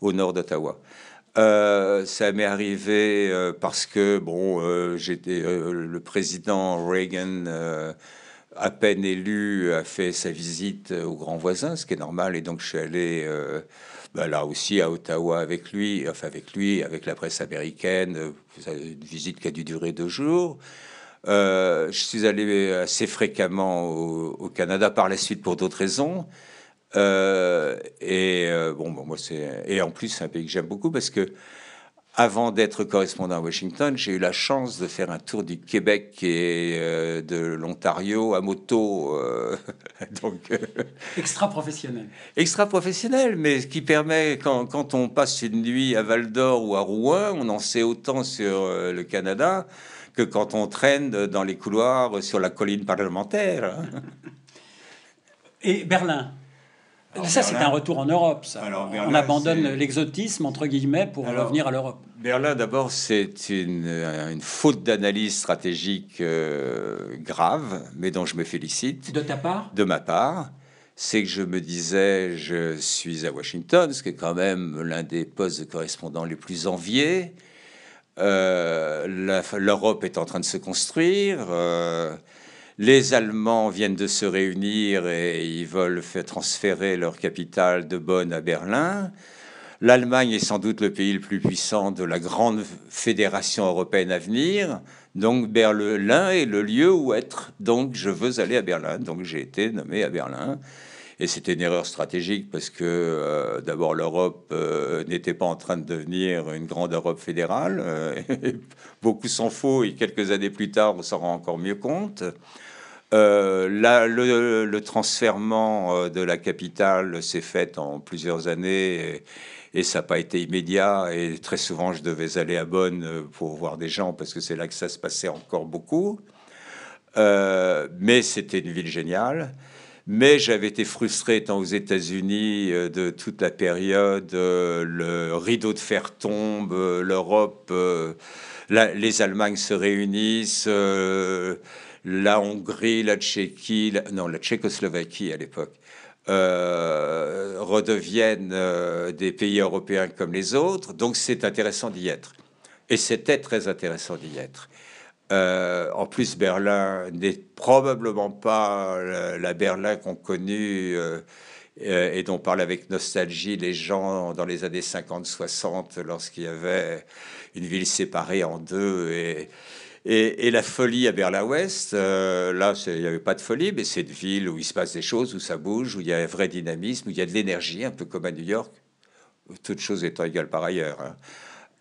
au nord d'Ottawa. Euh, ça m'est arrivé euh, parce que bon, j'étais le président Reagan à peine élu a fait sa visite aux grands voisins, ce qui est normal, et donc je suis allé bah, là aussi à Ottawa avec lui, enfin avec lui, avec la presse américaine, une visite qui a dû durer deux jours. Euh, je suis allé assez fréquemment au, Canada par la suite pour d'autres raisons. Euh, et euh, bon, moi c'est et en plus c'est un pays que j'aime beaucoup parce que avant d'être correspondant à Washington, j'ai eu la chance de faire un tour du Québec et de l'Ontario à moto. donc, extra professionnel. Extra professionnel, mais ce qui permet, quand, quand on passe une nuit à Val d'Or ou à Rouen, on en sait autant sur le Canada que quand on traîne dans les couloirs sur la colline parlementaire. Hein. Et Berlin ça, c'est un retour en Europe. Ça. on abandonne l'exotisme, entre guillemets, pour revenir à l'Europe. Berlin, d'abord, c'est une, euh, faute d'analyse stratégique euh, grave, mais dont je me félicite. De ta part De ma part. C'est que je me disais, je suis à Washington, ce qui est quand même l'un des postes de correspondants les plus enviés. Euh, l'Europe est en train de se construire. Euh, les Allemands viennent de se réunir et ils veulent faire transférer leur capitale de Bonn à Berlin. L'Allemagne est sans doute le pays le plus puissant de la grande fédération européenne à venir. Donc Berlin est le lieu où être. Donc je veux aller à Berlin. Donc j'ai été nommé à Berlin. Et c'était une erreur stratégique parce que euh, d'abord l'Europe euh, n'était pas en train de devenir une grande Europe fédérale. Euh, beaucoup s'en faut et quelques années plus tard, on s'en rend encore mieux compte. Là, le, le transferment de la capitale s'est fait en plusieurs années et, et ça n'a pas été immédiat. Et très souvent, je devais aller à Bonn pour voir des gens parce que c'est là que ça se passait encore beaucoup. mais c'était une ville géniale. Mais j'avais été frustré étant aux États-Unis euh, de toute la période, euh, le rideau de fer tombe, euh, l'Europe, les Allemagnes se réunissent, la Hongrie, la Tchéquie, non, la Tchécoslovaquie à l'époque. redeviennent des pays européens comme les autres, donc c'est intéressant d'y être. Et c'était très intéressant d'y être. Euh, en plus, Berlin n'est probablement pas euh, la, Berlin qu'on connut euh, et, dont parlent avec nostalgie les gens dans les années 50-60, lorsqu'il y avait une ville séparée en deux et, et, la folie à Berlin-Ouest. là, il n'y avait pas de folie, mais c'est une ville où il se passe des choses, où ça bouge, où il y a un vrai dynamisme, où il y a de l'énergie, un peu comme à New York, toutes choses étant égales par ailleurs.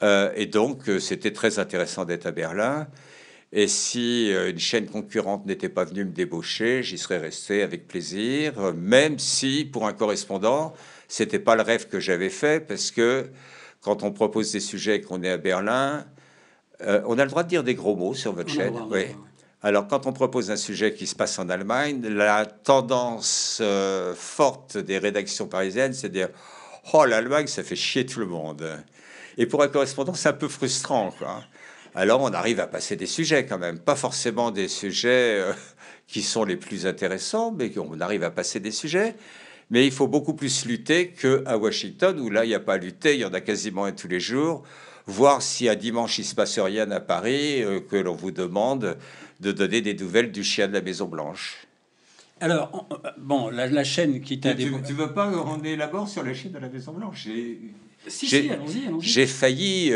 Hein. et donc, c'était très intéressant d'être à Berlin. Et si euh, une chaîne concurrente n'était pas venue me débaucher, j'y serais resté avec plaisir, même si pour un correspondant, n'était pas le rêve que j'avais fait, parce que quand on propose des sujets qu'on est à Berlin, euh, on a le droit de dire des gros mots sur votre chaîne. Alors quand on propose un sujet qui se passe en Allemagne, la tendance euh, forte des rédactions parisiennes, c'est de dire oh l'Allemagne, ça fait chier tout le monde. Et pour un correspondant, c'est un peu frustrant. Quoi alors on arrive à passer des sujets quand même. Pas forcément des sujets euh, qui sont les plus intéressants, mais on arrive à passer des sujets. Mais il faut beaucoup plus lutter qu'à Washington, où là, il n'y a pas à lutter, il y en a quasiment un tous les jours. Voir si à dimanche, il se passe rien à Paris, euh, que l'on vous demande de donner des nouvelles du chien de la Maison-Blanche. Alors, euh, bon, la, chaîne qui t'a... Tu, tu veux pas qu'on élabore sur la chaîne de la Maison-Blanche si, J'ai failli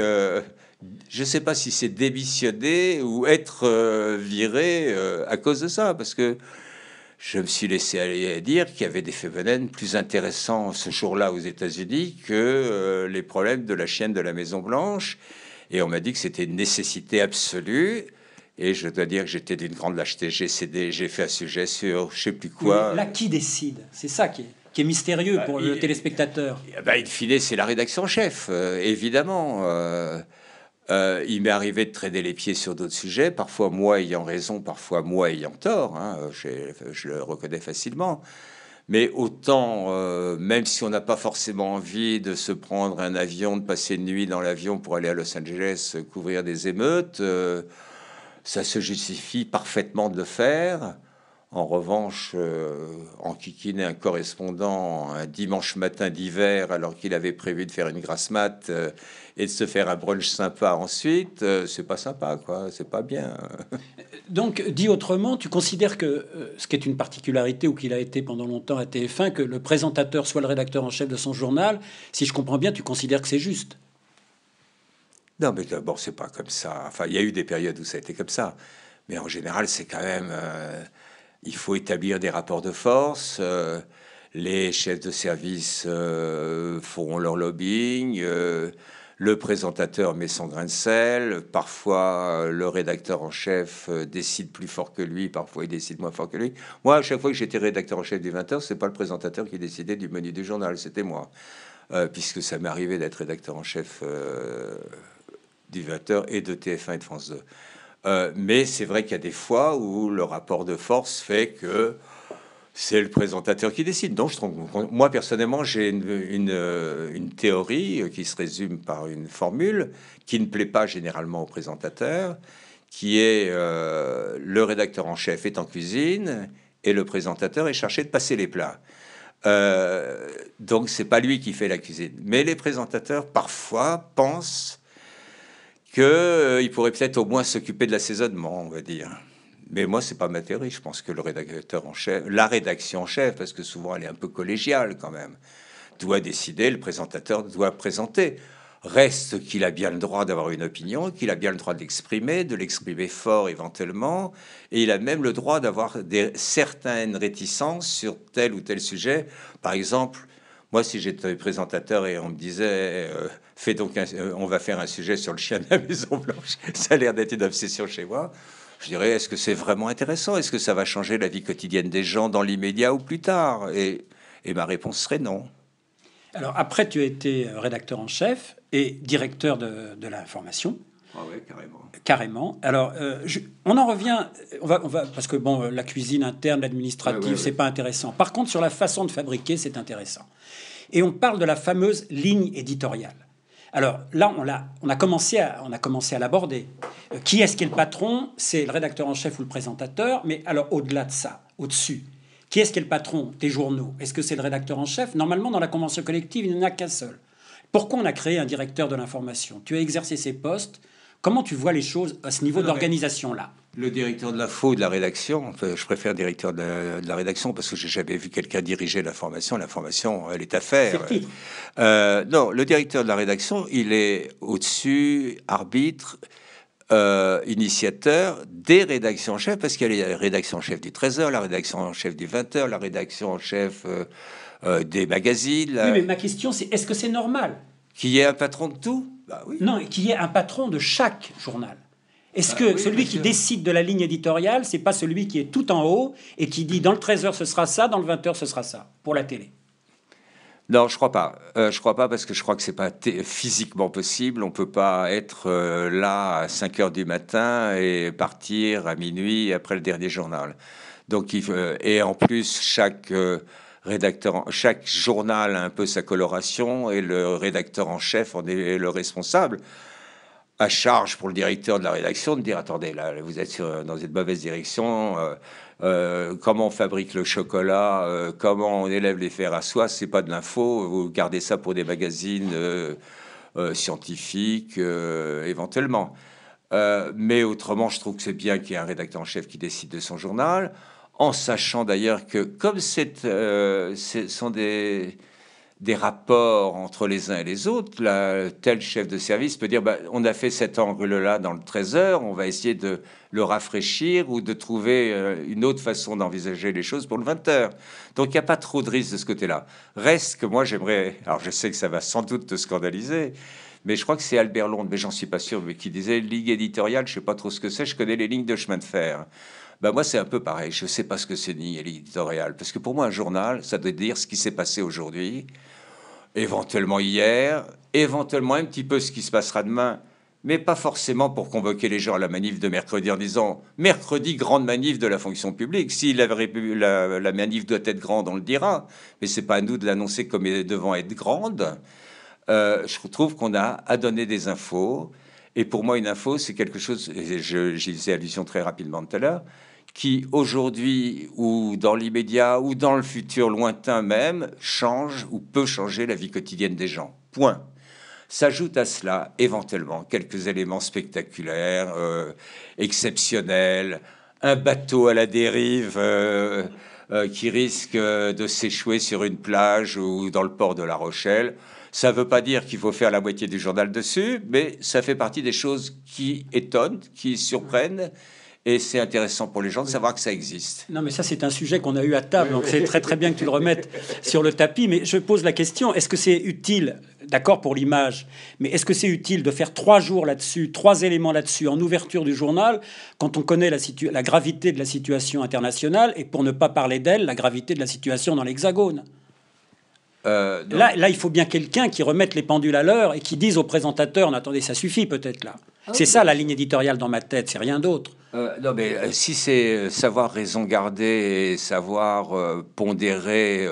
je ne sais pas si c'est démissionner ou être euh, viré euh, à cause de ça, parce que je me suis laissé aller à dire qu'il y avait des phénomènes plus intéressants ce jour-là aux États-Unis que euh, les problèmes de la chienne de la Maison Blanche, et on m'a dit que c'était une nécessité absolue. Et je dois dire que j'étais d'une grande lâcheté. J'ai j'ai fait un sujet sur je ne sais plus quoi. là, qui décide C'est ça qui est mystérieux bah, pour le téléspectateur. Bah, eh ben, il fine, c'est la rédaction chef, évidemment. Euh, il m'est arrivé de traîner les pieds sur d'autres sujets, parfois moi ayant raison, parfois moi ayant tort. Hein, je le reconnais facilement. Mais autant, euh, même si on n'a pas forcément envie de se prendre un avion, de passer une nuit dans l'avion pour aller à Los Angeles euh, couvrir des émeutes, ça se justifie parfaitement de le faire. En revanche, en enquiquiner un correspondant un dimanche matin d'hiver alors qu'il avait prévu de faire une grasse mat et de se faire un brunch sympa ensuite, euh, c'est pas sympa, quoi. C'est pas bien. Donc, dit autrement, tu considères que euh, ce qui est une particularité ou qu'il a été pendant longtemps à TF1, que le présentateur soit le rédacteur en chef de son journal, si je comprends bien, tu considères que c'est juste Non, mais d'abord, c'est pas comme ça. Enfin, il y a eu des périodes où ça a été comme ça. Mais en général, c'est quand même. Euh, il faut établir des rapports de force. les chefs de service feront font leur lobbying le présentateur met son grain de sel, parfois euh, le rédacteur en chef euh, décide plus fort que lui, parfois il décide moins fort que lui. Moi, à chaque fois que j'étais rédacteur en chef du 20h, c'est pas le présentateur qui décidait du menu du journal, c'était moi. Euh, puisque ça m'est arrivé d'être rédacteur en chef du 20h et de TF1 et de France 2. mais c'est vrai qu'il y a des fois où le rapport de force fait que c'est le présentateur qui décide. Donc, moi personnellement, j'ai une, euh, théorie euh, qui se résume par une formule qui ne plaît pas généralement au présentateur, qui est euh, le rédacteur en chef est en cuisine et le présentateur est chargé de passer les plats. Euh, donc, c'est pas lui qui fait la cuisine. Mais les présentateurs parfois pensent qu'ils pourraient pourrait peut-être au moins s'occuper de l'assaisonnement, on va dire. Mais moi, c'est pas ma théorie. Je pense que le rédacteur en chef, la rédaction en chef, parce que souvent elle est un peu collégiale quand même, doit décider, le présentateur doit présenter. Reste qu'il a bien le droit d'avoir une opinion, qu'il a bien le droit de l'exprimer, de l'exprimer fort éventuellement, et il a même le droit d'avoir certaines réticences sur tel ou tel sujet. Par exemple, moi, si j'étais présentateur et on me disait, euh, fais donc euh, on va faire un sujet sur le chien de la Maison Blanche, ça a l'air d'être une obsession chez moi je dirais, est-ce que c'est vraiment intéressant Est-ce que ça va changer la vie quotidienne des gens dans l'immédiat ou plus tard et, ma réponse serait non. Alors après, tu as été euh, rédacteur en chef et directeur de, de l'information. Ah ouais, carrément. Carrément. Alors, euh, on en revient, on va, on va, parce que bon, euh, la cuisine interne, l'administrative, c'est pas intéressant. Par contre, sur la façon de fabriquer, c'est intéressant. Et on parle de la fameuse ligne éditoriale. Alors là, on, a, commencé à, l'aborder. Euh, qui est-ce qui est le patron C'est le rédacteur en chef ou le présentateur. Mais alors au-delà de ça, au-dessus, qui est-ce qui est le patron des journaux Est-ce que c'est le rédacteur en chef Normalement, dans la convention collective, il n'y en a qu'un seul. Pourquoi on a créé un directeur de l'information Tu as exercé ces postes. Comment tu vois les choses à ce niveau d'organisation-là le directeur de la ou de la rédaction, je préfère directeur de la, rédaction parce que j'ai jamais vu quelqu'un diriger la formation. La formation, elle est à faire. Euh, non, le directeur de la rédaction, il est au-dessus, arbitre, euh, initiateur des rédactions chefs chef, parce qu'il y a la rédaction en chef du 13h, la rédaction en chef du 20h, la rédaction en chef euh, des magazines. Oui, mais ma question, c'est est-ce que c'est normal Qu'il y ait un patron de tout bah, oui. Non, qu'il y ait un patron de chaque journal. Est-ce ah que celui qui décide de la ligne éditoriale, c'est pas celui qui est tout en haut et qui dit dans le 13h ce sera ça, dans le 20h ce sera ça, pour la télé non, je crois pas. Euh, je crois pas parce que je crois que c'est pas physiquement possible. On peut pas être euh, là à 5 h du matin et partir à minuit après le dernier journal. Donc, il, euh, et en plus, chaque euh, rédacteur, chaque journal a un peu sa coloration et le rédacteur en chef en est le responsable à charge pour le directeur de la rédaction de dire attendez là vous êtes dans une mauvaise direction euh, euh, comment on fabrique le chocolat euh, comment on élève les fers à soie c'est pas de l'info vous gardez ça pour des magazines scientifiques éventuellement mais autrement je trouve que c'est bien qu'il y ait un rédacteur en chef qui décide de son journal en sachant d'ailleurs que comme c'est sont des des rapports entre les uns et les autres. tel chef de service peut dire bah, on a fait cet angle-là dans le 13h, on va essayer de le rafraîchir ou de trouver euh, une autre façon d'envisager les choses pour le 20h. Donc il n'y a pas trop de risque de ce côté-là. Reste que moi j'aimerais, alors je sais que ça va sans doute te scandaliser, mais je crois que c'est Albert Londres, mais j'en suis pas sûr, mais qui disait ligue éditoriale, je ne sais pas trop ce que c'est, je connais les lignes de chemin de fer. Bah, moi, c'est un peu pareil. Je ne sais pas ce que c'est ni l'éditorial. Parce que pour moi, un journal, ça doit dire ce qui s'est passé aujourd'hui, éventuellement hier, éventuellement un petit peu ce qui se passera demain. Mais pas forcément pour convoquer les gens à la manif de mercredi en disant mercredi, grande manif de la fonction publique. Si la, manif doit être grande, on le dira. Mais c'est pas à nous de l'annoncer comme elle devant être grande. Euh, je trouve qu'on a à donner des infos. Et pour moi, une info, c'est quelque chose, et j'y faisais allusion très rapidement tout à l'heure, qui aujourd'hui ou dans l'immédiat ou dans le futur lointain même change ou peut changer la vie quotidienne des gens. Point. S'ajoutent à cela éventuellement quelques éléments spectaculaires, euh, exceptionnels, un bateau à la dérive euh, euh, qui risque de s'échouer sur une plage ou dans le port de La Rochelle. Ça ne veut pas dire qu'il faut faire la moitié du journal dessus, mais ça fait partie des choses qui étonnent, qui surprennent. Et c'est intéressant pour les gens de savoir que ça existe. Non, mais ça, c'est un sujet qu'on a eu à table, donc c'est très très bien que tu le remettes sur le tapis. Mais je pose la question est-ce que c'est utile, d'accord pour l'image, mais est-ce que c'est utile de faire trois jours là-dessus, trois éléments là-dessus, en ouverture du journal, quand on connaît la, la gravité de la situation internationale et pour ne pas parler d'elle, la gravité de la situation dans l'Hexagone euh, là, il faut bien quelqu'un qui remette les pendules à l'heure et qui dise au présentateur, attendez, ça suffit peut-être là. Ah c'est ça la ligne éditoriale dans ma tête, c'est rien d'autre. Euh, non, mais euh, si c'est savoir raison garder et savoir pondérer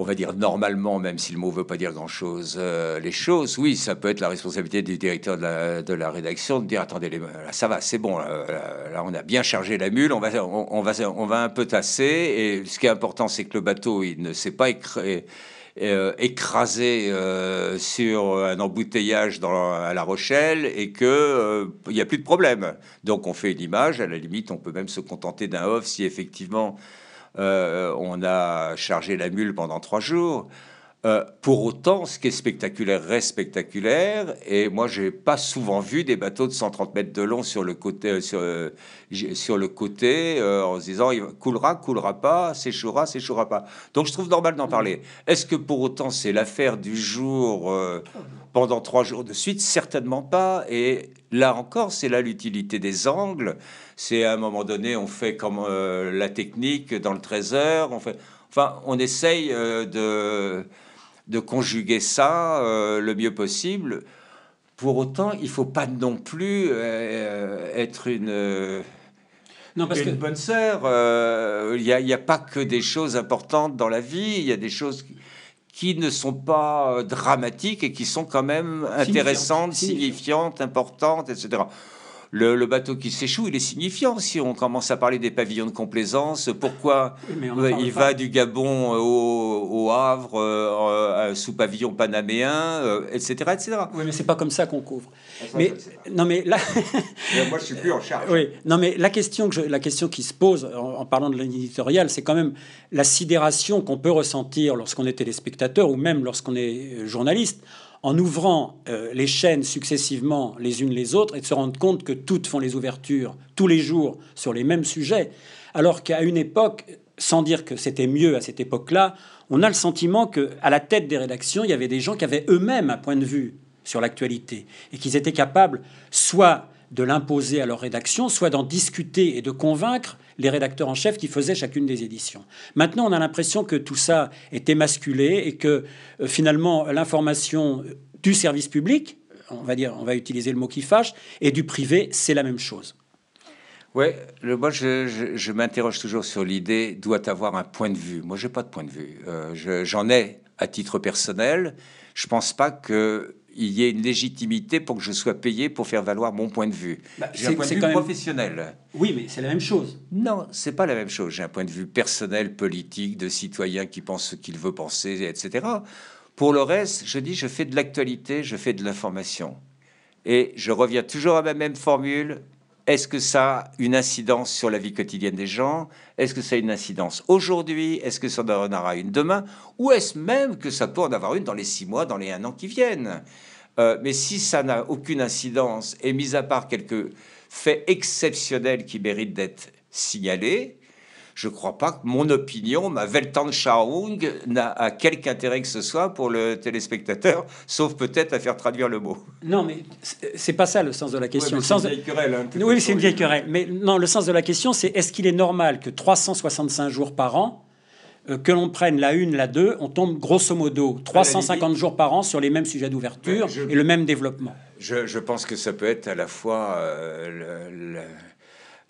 on va dire normalement, même si le mot veut pas dire grand-chose, euh, les choses. Oui, ça peut être la responsabilité du directeur de la, rédaction de dire attendez, là, ça va, c'est bon, là, on a bien chargé la mule, on va, on, va, on va un peu tasser. Et ce qui est important, c'est que le bateau, il ne s'est pas euh, écrasé euh, sur un embouteillage à La Rochelle et que il n'y a plus de problème. Donc on fait une image, à la limite, on peut même se contenter d'un off si effectivement euh, on a chargé la mule pendant trois jours. Euh, pour autant, ce qui est spectaculaire reste spectaculaire. Et moi, je n'ai pas souvent vu des bateaux de 130 mètres de long sur le côté, euh, sur, le côté, en se disant il coulera, coulera pas, séchera, séchera pas. Donc, je trouve normal d'en parler. Est-ce que pour autant c'est l'affaire du jour pendant trois jours de suite Certainement pas. Et là encore, c'est là l'utilité des angles c'est à un moment donné, on fait comme euh, la technique dans le trésor, on fait, enfin, on essaye euh, de, de conjuguer ça euh, le mieux possible. Pour autant, il faut pas non plus être une bonne sœur. Il n'y a, pas que des choses importantes dans la vie. Il y a des choses qui ne sont pas dramatiques et qui sont quand même intéressantes, signifiantes importantes, etc le, bateau qui s'échoue, il est signifiant. Si on commence à parler des pavillons de complaisance, pourquoi il va du Gabon euh, au, Havre euh, euh, sous pavillon panaméen, etc., etc. Oui, mais c'est pas comme ça qu'on couvre. Ah, mais non, mais là, moi je suis plus en charge. Oui, non, mais la question que la question qui se pose en, en parlant de l'éditorial, c'est quand même la sidération qu'on peut ressentir lorsqu'on est téléspectateur ou même lorsqu'on est journaliste en ouvrant euh, les chaînes successivement les unes les autres et de se rendre compte que toutes font les ouvertures tous les jours sur les mêmes sujets, alors qu'à une époque, sans dire que c'était mieux à cette époque-là, on a le sentiment que à la tête des rédactions, il y avait des gens qui avaient eux-mêmes un point de vue sur l'actualité et qu'ils étaient capables soit de l'imposer à leur rédaction, soit d'en discuter et de convaincre les rédacteurs en chef qui faisaient chacune des éditions. Maintenant, on a l'impression que tout ça est émasculé et que euh, finalement l'information du service public, on va dire, on va utiliser le mot qui fâche, et du privé, c'est la même chose. Oui, moi je, je, m'interroge toujours sur l'idée doit avoir un point de vue. Moi, j'ai pas de point de vue. Euh, j'en ai à titre personnel. Je pense pas que il y ait une légitimité pour que je sois payé pour faire valoir mon point de vue. C'est bah, j'ai un point de vue professionnel. Oui, mais c'est la même chose. Non, c'est pas la même chose. J'ai un point de vue personnel, politique, de citoyen qui pense ce qu'il veut penser, etc. Pour le reste, je dis, je fais de l'actualité, je fais de l'information. Et je reviens toujours à ma même formule. Est-ce que ça a une incidence sur la vie quotidienne des gens Est-ce que ça a une incidence aujourd'hui Est-ce que ça en aura une demain Ou est-ce même que ça peut en avoir une dans les six mois, dans les un an qui viennent euh, mais si ça n'a aucune incidence, et mis à part quelques faits exceptionnels qui méritent d'être signalés, je ne crois pas que mon opinion, ma Weltanschauung, n'a quelque intérêt que ce soit pour le téléspectateur, sauf peut-être à faire traduire le mot. Non, mais c'est pas ça le sens de la question. c'est une vieille querelle. Hein, oui c'est une vieille querelle. Mais non, le sens de la question, c'est est-ce qu'il est normal que 365 jours par an, euh, que l'on prenne la une, la deux, on tombe grosso modo 350 euh, jours par an sur les mêmes sujets d'ouverture et le même développement. Je, pense que ça peut être à la fois euh,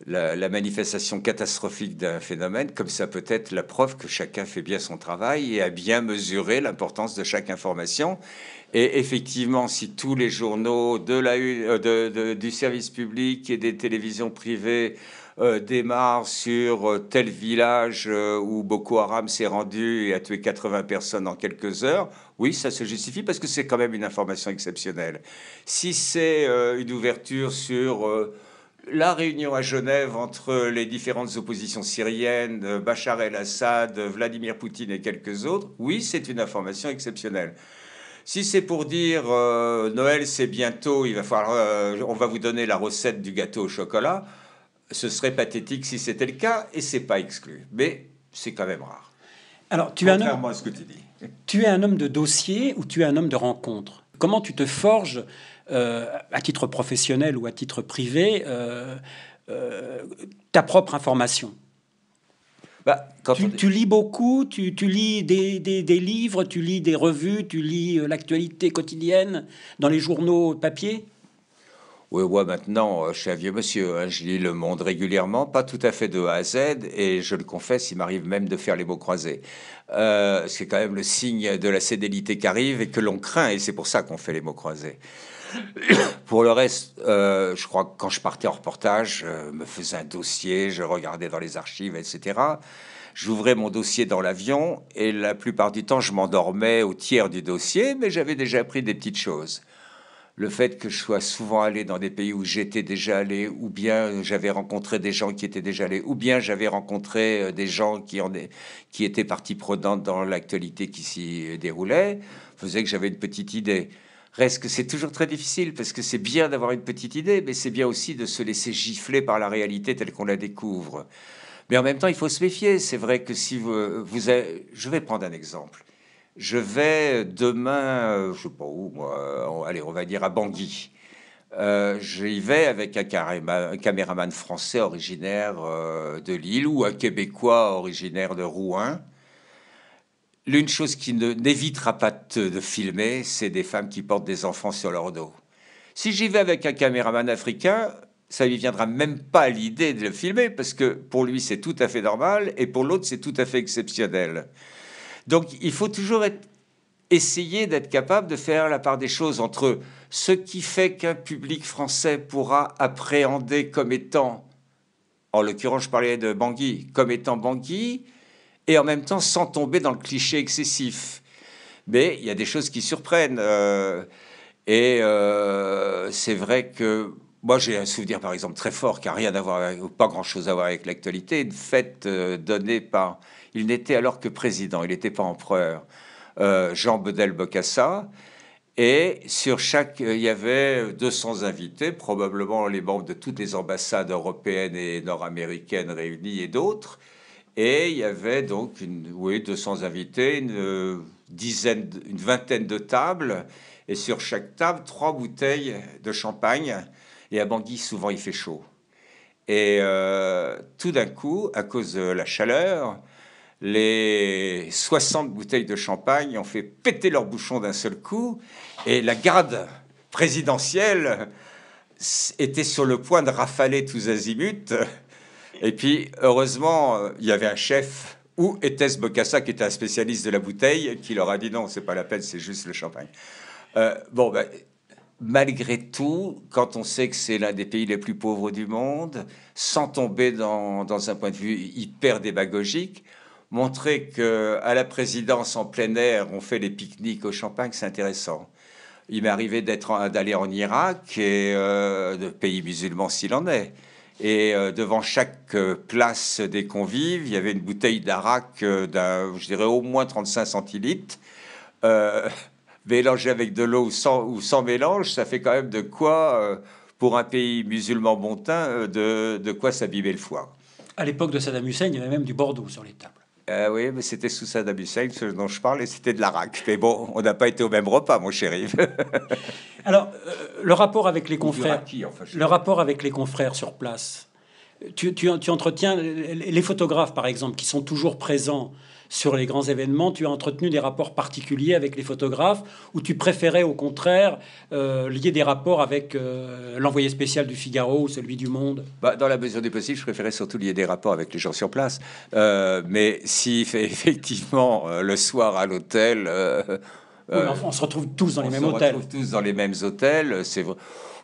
la, manifestation catastrophique d'un phénomène, comme ça peut être la preuve que chacun fait bien son travail et a bien mesuré l'importance de chaque information. Et effectivement, si tous les journaux de la, du service public et des télévisions privées euh, démarre sur euh, tel village euh, où Boko Haram s'est rendu et a tué 80 personnes en quelques heures, oui, ça se justifie parce que c'est quand même une information exceptionnelle. Si c'est une ouverture sur la réunion à Genève entre les différentes oppositions syriennes, Bachar el-Assad, Vladimir Poutine et quelques autres, oui, c'est une information exceptionnelle. Si c'est pour dire Noël c'est bientôt, il va falloir, on va vous donner la recette du gâteau au chocolat, ce serait pathétique si c'était le cas, et c'est pas exclu. Mais c'est quand même rare. Alors, tu es, un homme, ce que tu, dis. tu es un homme de dossier ou tu es un homme de rencontre Comment tu te forges, euh, à titre professionnel ou à titre privé, euh, euh, ta propre information bah, tu, lis beaucoup, tu, lis des, des, livres, tu lis des revues, tu lis l'actualité quotidienne dans les journaux papier oui, moi maintenant, je suis un vieux monsieur, hein, je lis le monde régulièrement, pas tout à fait de A à Z, et je le confesse, il m'arrive même de faire les mots croisés. Euh, c'est quand même le signe de la sédélité qui arrive et que l'on craint, et c'est pour ça qu'on fait les mots croisés. Pour le reste, euh, je crois que quand je partais en reportage, je me faisais un dossier, je regardais dans les archives, etc. J'ouvrais mon dossier dans l'avion et la plupart du temps, je m'endormais au tiers du dossier, mais j'avais déjà appris des petites choses le fait que je sois souvent allé dans des pays où j'étais déjà allé, ou bien j'avais rencontré des gens qui étaient déjà allés, ou bien j'avais rencontré euh, des gens qui, étaient partie prenante dans l'actualité qui s'y déroulait, faisait que j'avais une petite idée. Reste que c'est toujours très difficile parce que c'est bien d'avoir une petite idée, mais c'est bien aussi de se laisser gifler par la réalité telle qu'on la découvre. Mais en même temps, il faut se méfier. C'est vrai que si vous, je vais prendre un exemple je vais demain, euh, je sais pas où, euh, allez, on va dire à Bangui. Euh, j'y vais avec un, caméraman français originaire de Lille ou un Québécois originaire de Rouen. L'une chose qui n'évitera pas de, filmer, c'est des femmes qui portent des enfants sur leur dos. Si j'y vais avec un caméraman africain, ça lui viendra même pas l'idée de le filmer parce que pour lui c'est tout à fait normal et pour l'autre c'est tout à fait exceptionnel. Donc il faut toujours essayer d'être capable de faire la part des choses entre ce qui fait qu'un public français pourra appréhender comme étant, en l'occurrence je parlais de Bangui, comme étant Bangui, et en même temps sans tomber dans le cliché excessif. Mais il y a des choses qui surprennent. Euh, et euh, c'est vrai que moi, j'ai un souvenir, par exemple, très fort, qui n'a rien à voir, ou pas grand-chose à voir avec l'actualité, une fête euh, donnée par il n'était alors que président, il n'était pas empereur. Euh, Jean Bedel Bocassa. Et sur chaque, euh, il y avait 200 invités, probablement les membres de toutes les ambassades européennes et nord-américaines réunies et d'autres. Et il y avait donc une, oui, 200 invités, une euh, dizaine, une vingtaine de tables. Et sur chaque table, trois bouteilles de champagne. Et à Bangui, souvent, il fait chaud. Et tout d'un coup, à cause de la chaleur, les 60 bouteilles de champagne ont fait péter leur bouchon d'un seul coup et la garde présidentielle était sur le point de rafaler tous azimuts. Et puis, heureusement, il y avait un chef Où était-ce Bokassa, qui était un spécialiste de la bouteille qui leur a dit non, c'est pas la peine, c'est juste le champagne. Euh, bon, ben, malgré tout, quand on sait que c'est l'un des pays les plus pauvres du monde, sans tomber dans, dans un point de vue hyper démagogique, montrer à la présidence en plein air, on fait les pique-niques au champagne, c'est intéressant. Il m'est arrivé d'être d'aller en, Irak et euh, de pays musulmans s'il en est. Et euh, devant chaque euh, place des convives, il y avait une bouteille d'arak d'un, je dirais, au moins 35 centilitres. mélangée avec de l'eau ou sans mélange, ça fait quand même de quoi, pour un pays musulman bontain, de, de quoi s'abîmer le foie. À l'époque de Saddam Hussein, il y avait même du Bordeaux sur les tables. Euh, oui, mais c'était sous Saddam Hussein, ce dont je parle, et c'était de la Mais bon, on n'a pas été au même repas, mon chéri. Alors, euh, le rapport avec les confrères, le rapport avec les confrères sur place. tu, tu entretiens les photographes, par exemple, qui sont toujours présents sur les grands événements, tu as entretenu des rapports particuliers avec les photographes, ou tu préférais au contraire euh, lier des rapports avec euh, l'envoyé spécial du Figaro ou celui du Monde bah, Dans la mesure du possible, je préférais surtout lier des rapports avec les gens sur place. Euh, mais si effectivement euh, le soir à l'hôtel... on se retrouve tous dans les mêmes hôtels. On se retrouve tous dans les mêmes hôtels, c'est vrai.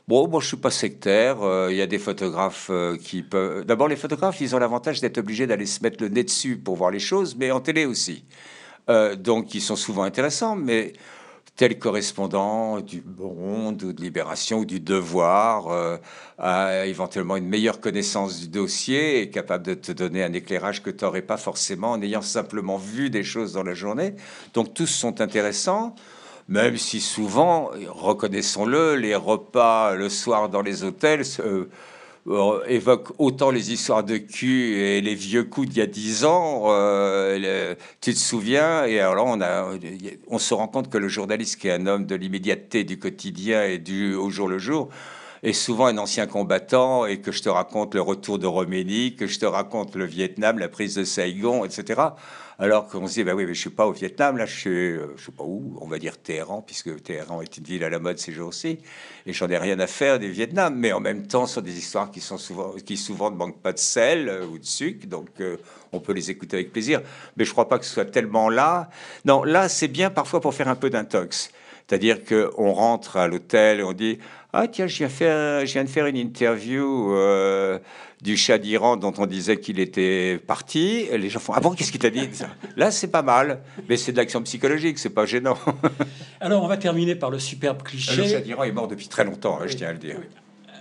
Bon, moi je suis pas sectaire. Euh, il y a des photographes euh, qui peuvent. D'abord, les photographes, ils ont l'avantage d'être obligés d'aller se mettre le nez dessus pour voir les choses, mais en télé aussi. Euh, donc, ils sont souvent intéressants, mais tel correspondant du Monde ou de Libération ou du Devoir a éventuellement une meilleure connaissance du dossier et est capable de te donner un éclairage que tu n'aurais pas forcément en ayant simplement vu des choses dans la journée. Donc, tous sont intéressants même si souvent, reconnaissons-le, les repas le soir dans les hôtels euh, euh, évoquent autant les histoires de cul et les vieux coups d'il y a dix ans. Euh, tu te souviens Et alors on, on se rend compte que le journaliste, qui est un homme de l'immédiateté du quotidien et du au jour le jour, et souvent un ancien combattant et que je te raconte le retour de Roménie, que je te raconte le Vietnam, la prise de Saigon, etc. Alors qu'on se dit, bah oui, mais je suis pas au Vietnam, là, je suis, euh, je sais pas où, on va dire Téhéran, puisque Téhéran est une ville à la mode ces jours-ci, et j'en ai rien à faire des Vietnam, mais en même temps, ce sont des histoires qui sont souvent, qui souvent ne manquent pas de sel euh, ou de sucre, donc euh, on peut les écouter avec plaisir, mais je crois pas que ce soit tellement là. Non, là, c'est bien parfois pour faire un peu d'intox. C'est-à-dire qu'on rentre à l'hôtel et on dit ah tiens, je viens, de faire une interview euh, du chat d'Iran dont on disait qu'il était parti. Et les gens font Ah bon, qu'est-ce qu'il t'a dit Là, c'est pas mal, mais c'est de l'action psychologique, c'est pas gênant. Alors, on va terminer par le superbe cliché. Le chat d'Iran est mort depuis très longtemps, hein, je tiens à le dire.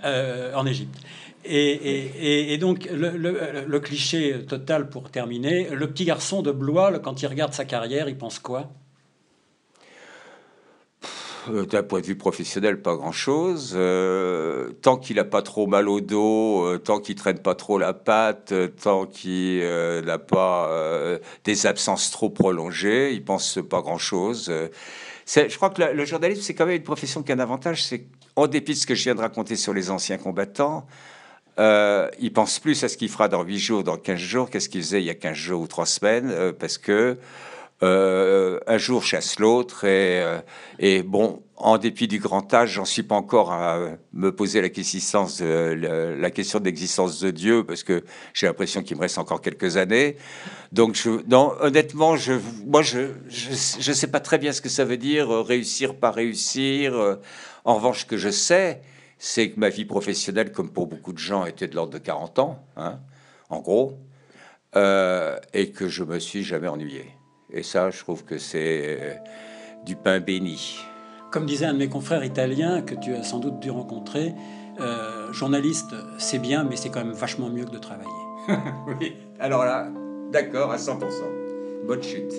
Euh, en Égypte. Et, donc, le, le cliché total pour terminer, le petit garçon de Blois, quand il regarde sa carrière, il pense quoi euh, d'un point de vue professionnel, pas grand-chose. Euh, tant qu'il n'a pas trop mal au dos, euh, tant qu'il traîne pas trop la patte, tant qu'il n'a pas des absences trop prolongées, il pense pas grand-chose. je crois que le journalisme, c'est quand même une profession qui a un avantage, c'est en dépit de ce que je viens de raconter sur les anciens combattants, il pense plus à ce qu'il fera dans 8 jours, dans 15 jours, qu'est-ce qu'ils faisaient il y a 15 jours ou 3 semaines, parce que euh, un jour chasse l'autre. Euh, et, bon, en dépit du grand âge, j'en suis pas encore à me poser la, de, la question d'existence de Dieu, parce que j'ai l'impression qu'il me reste encore quelques années. Donc, je, honnêtement, je, moi, je ne je, sais pas très bien ce que ça veut dire, euh, réussir, par réussir. en revanche, ce que je sais, c'est que ma vie professionnelle, comme pour beaucoup de gens, était de l'ordre de 40 ans, hein, en gros, et que je me suis jamais ennuyé. Et ça, je trouve que c'est euh, du pain béni. Comme disait un de mes confrères italiens que tu as sans doute dû rencontrer, euh, journaliste, c'est bien, mais c'est quand même vachement mieux que de travailler. oui, alors là, d'accord à 100%. Bonne chute.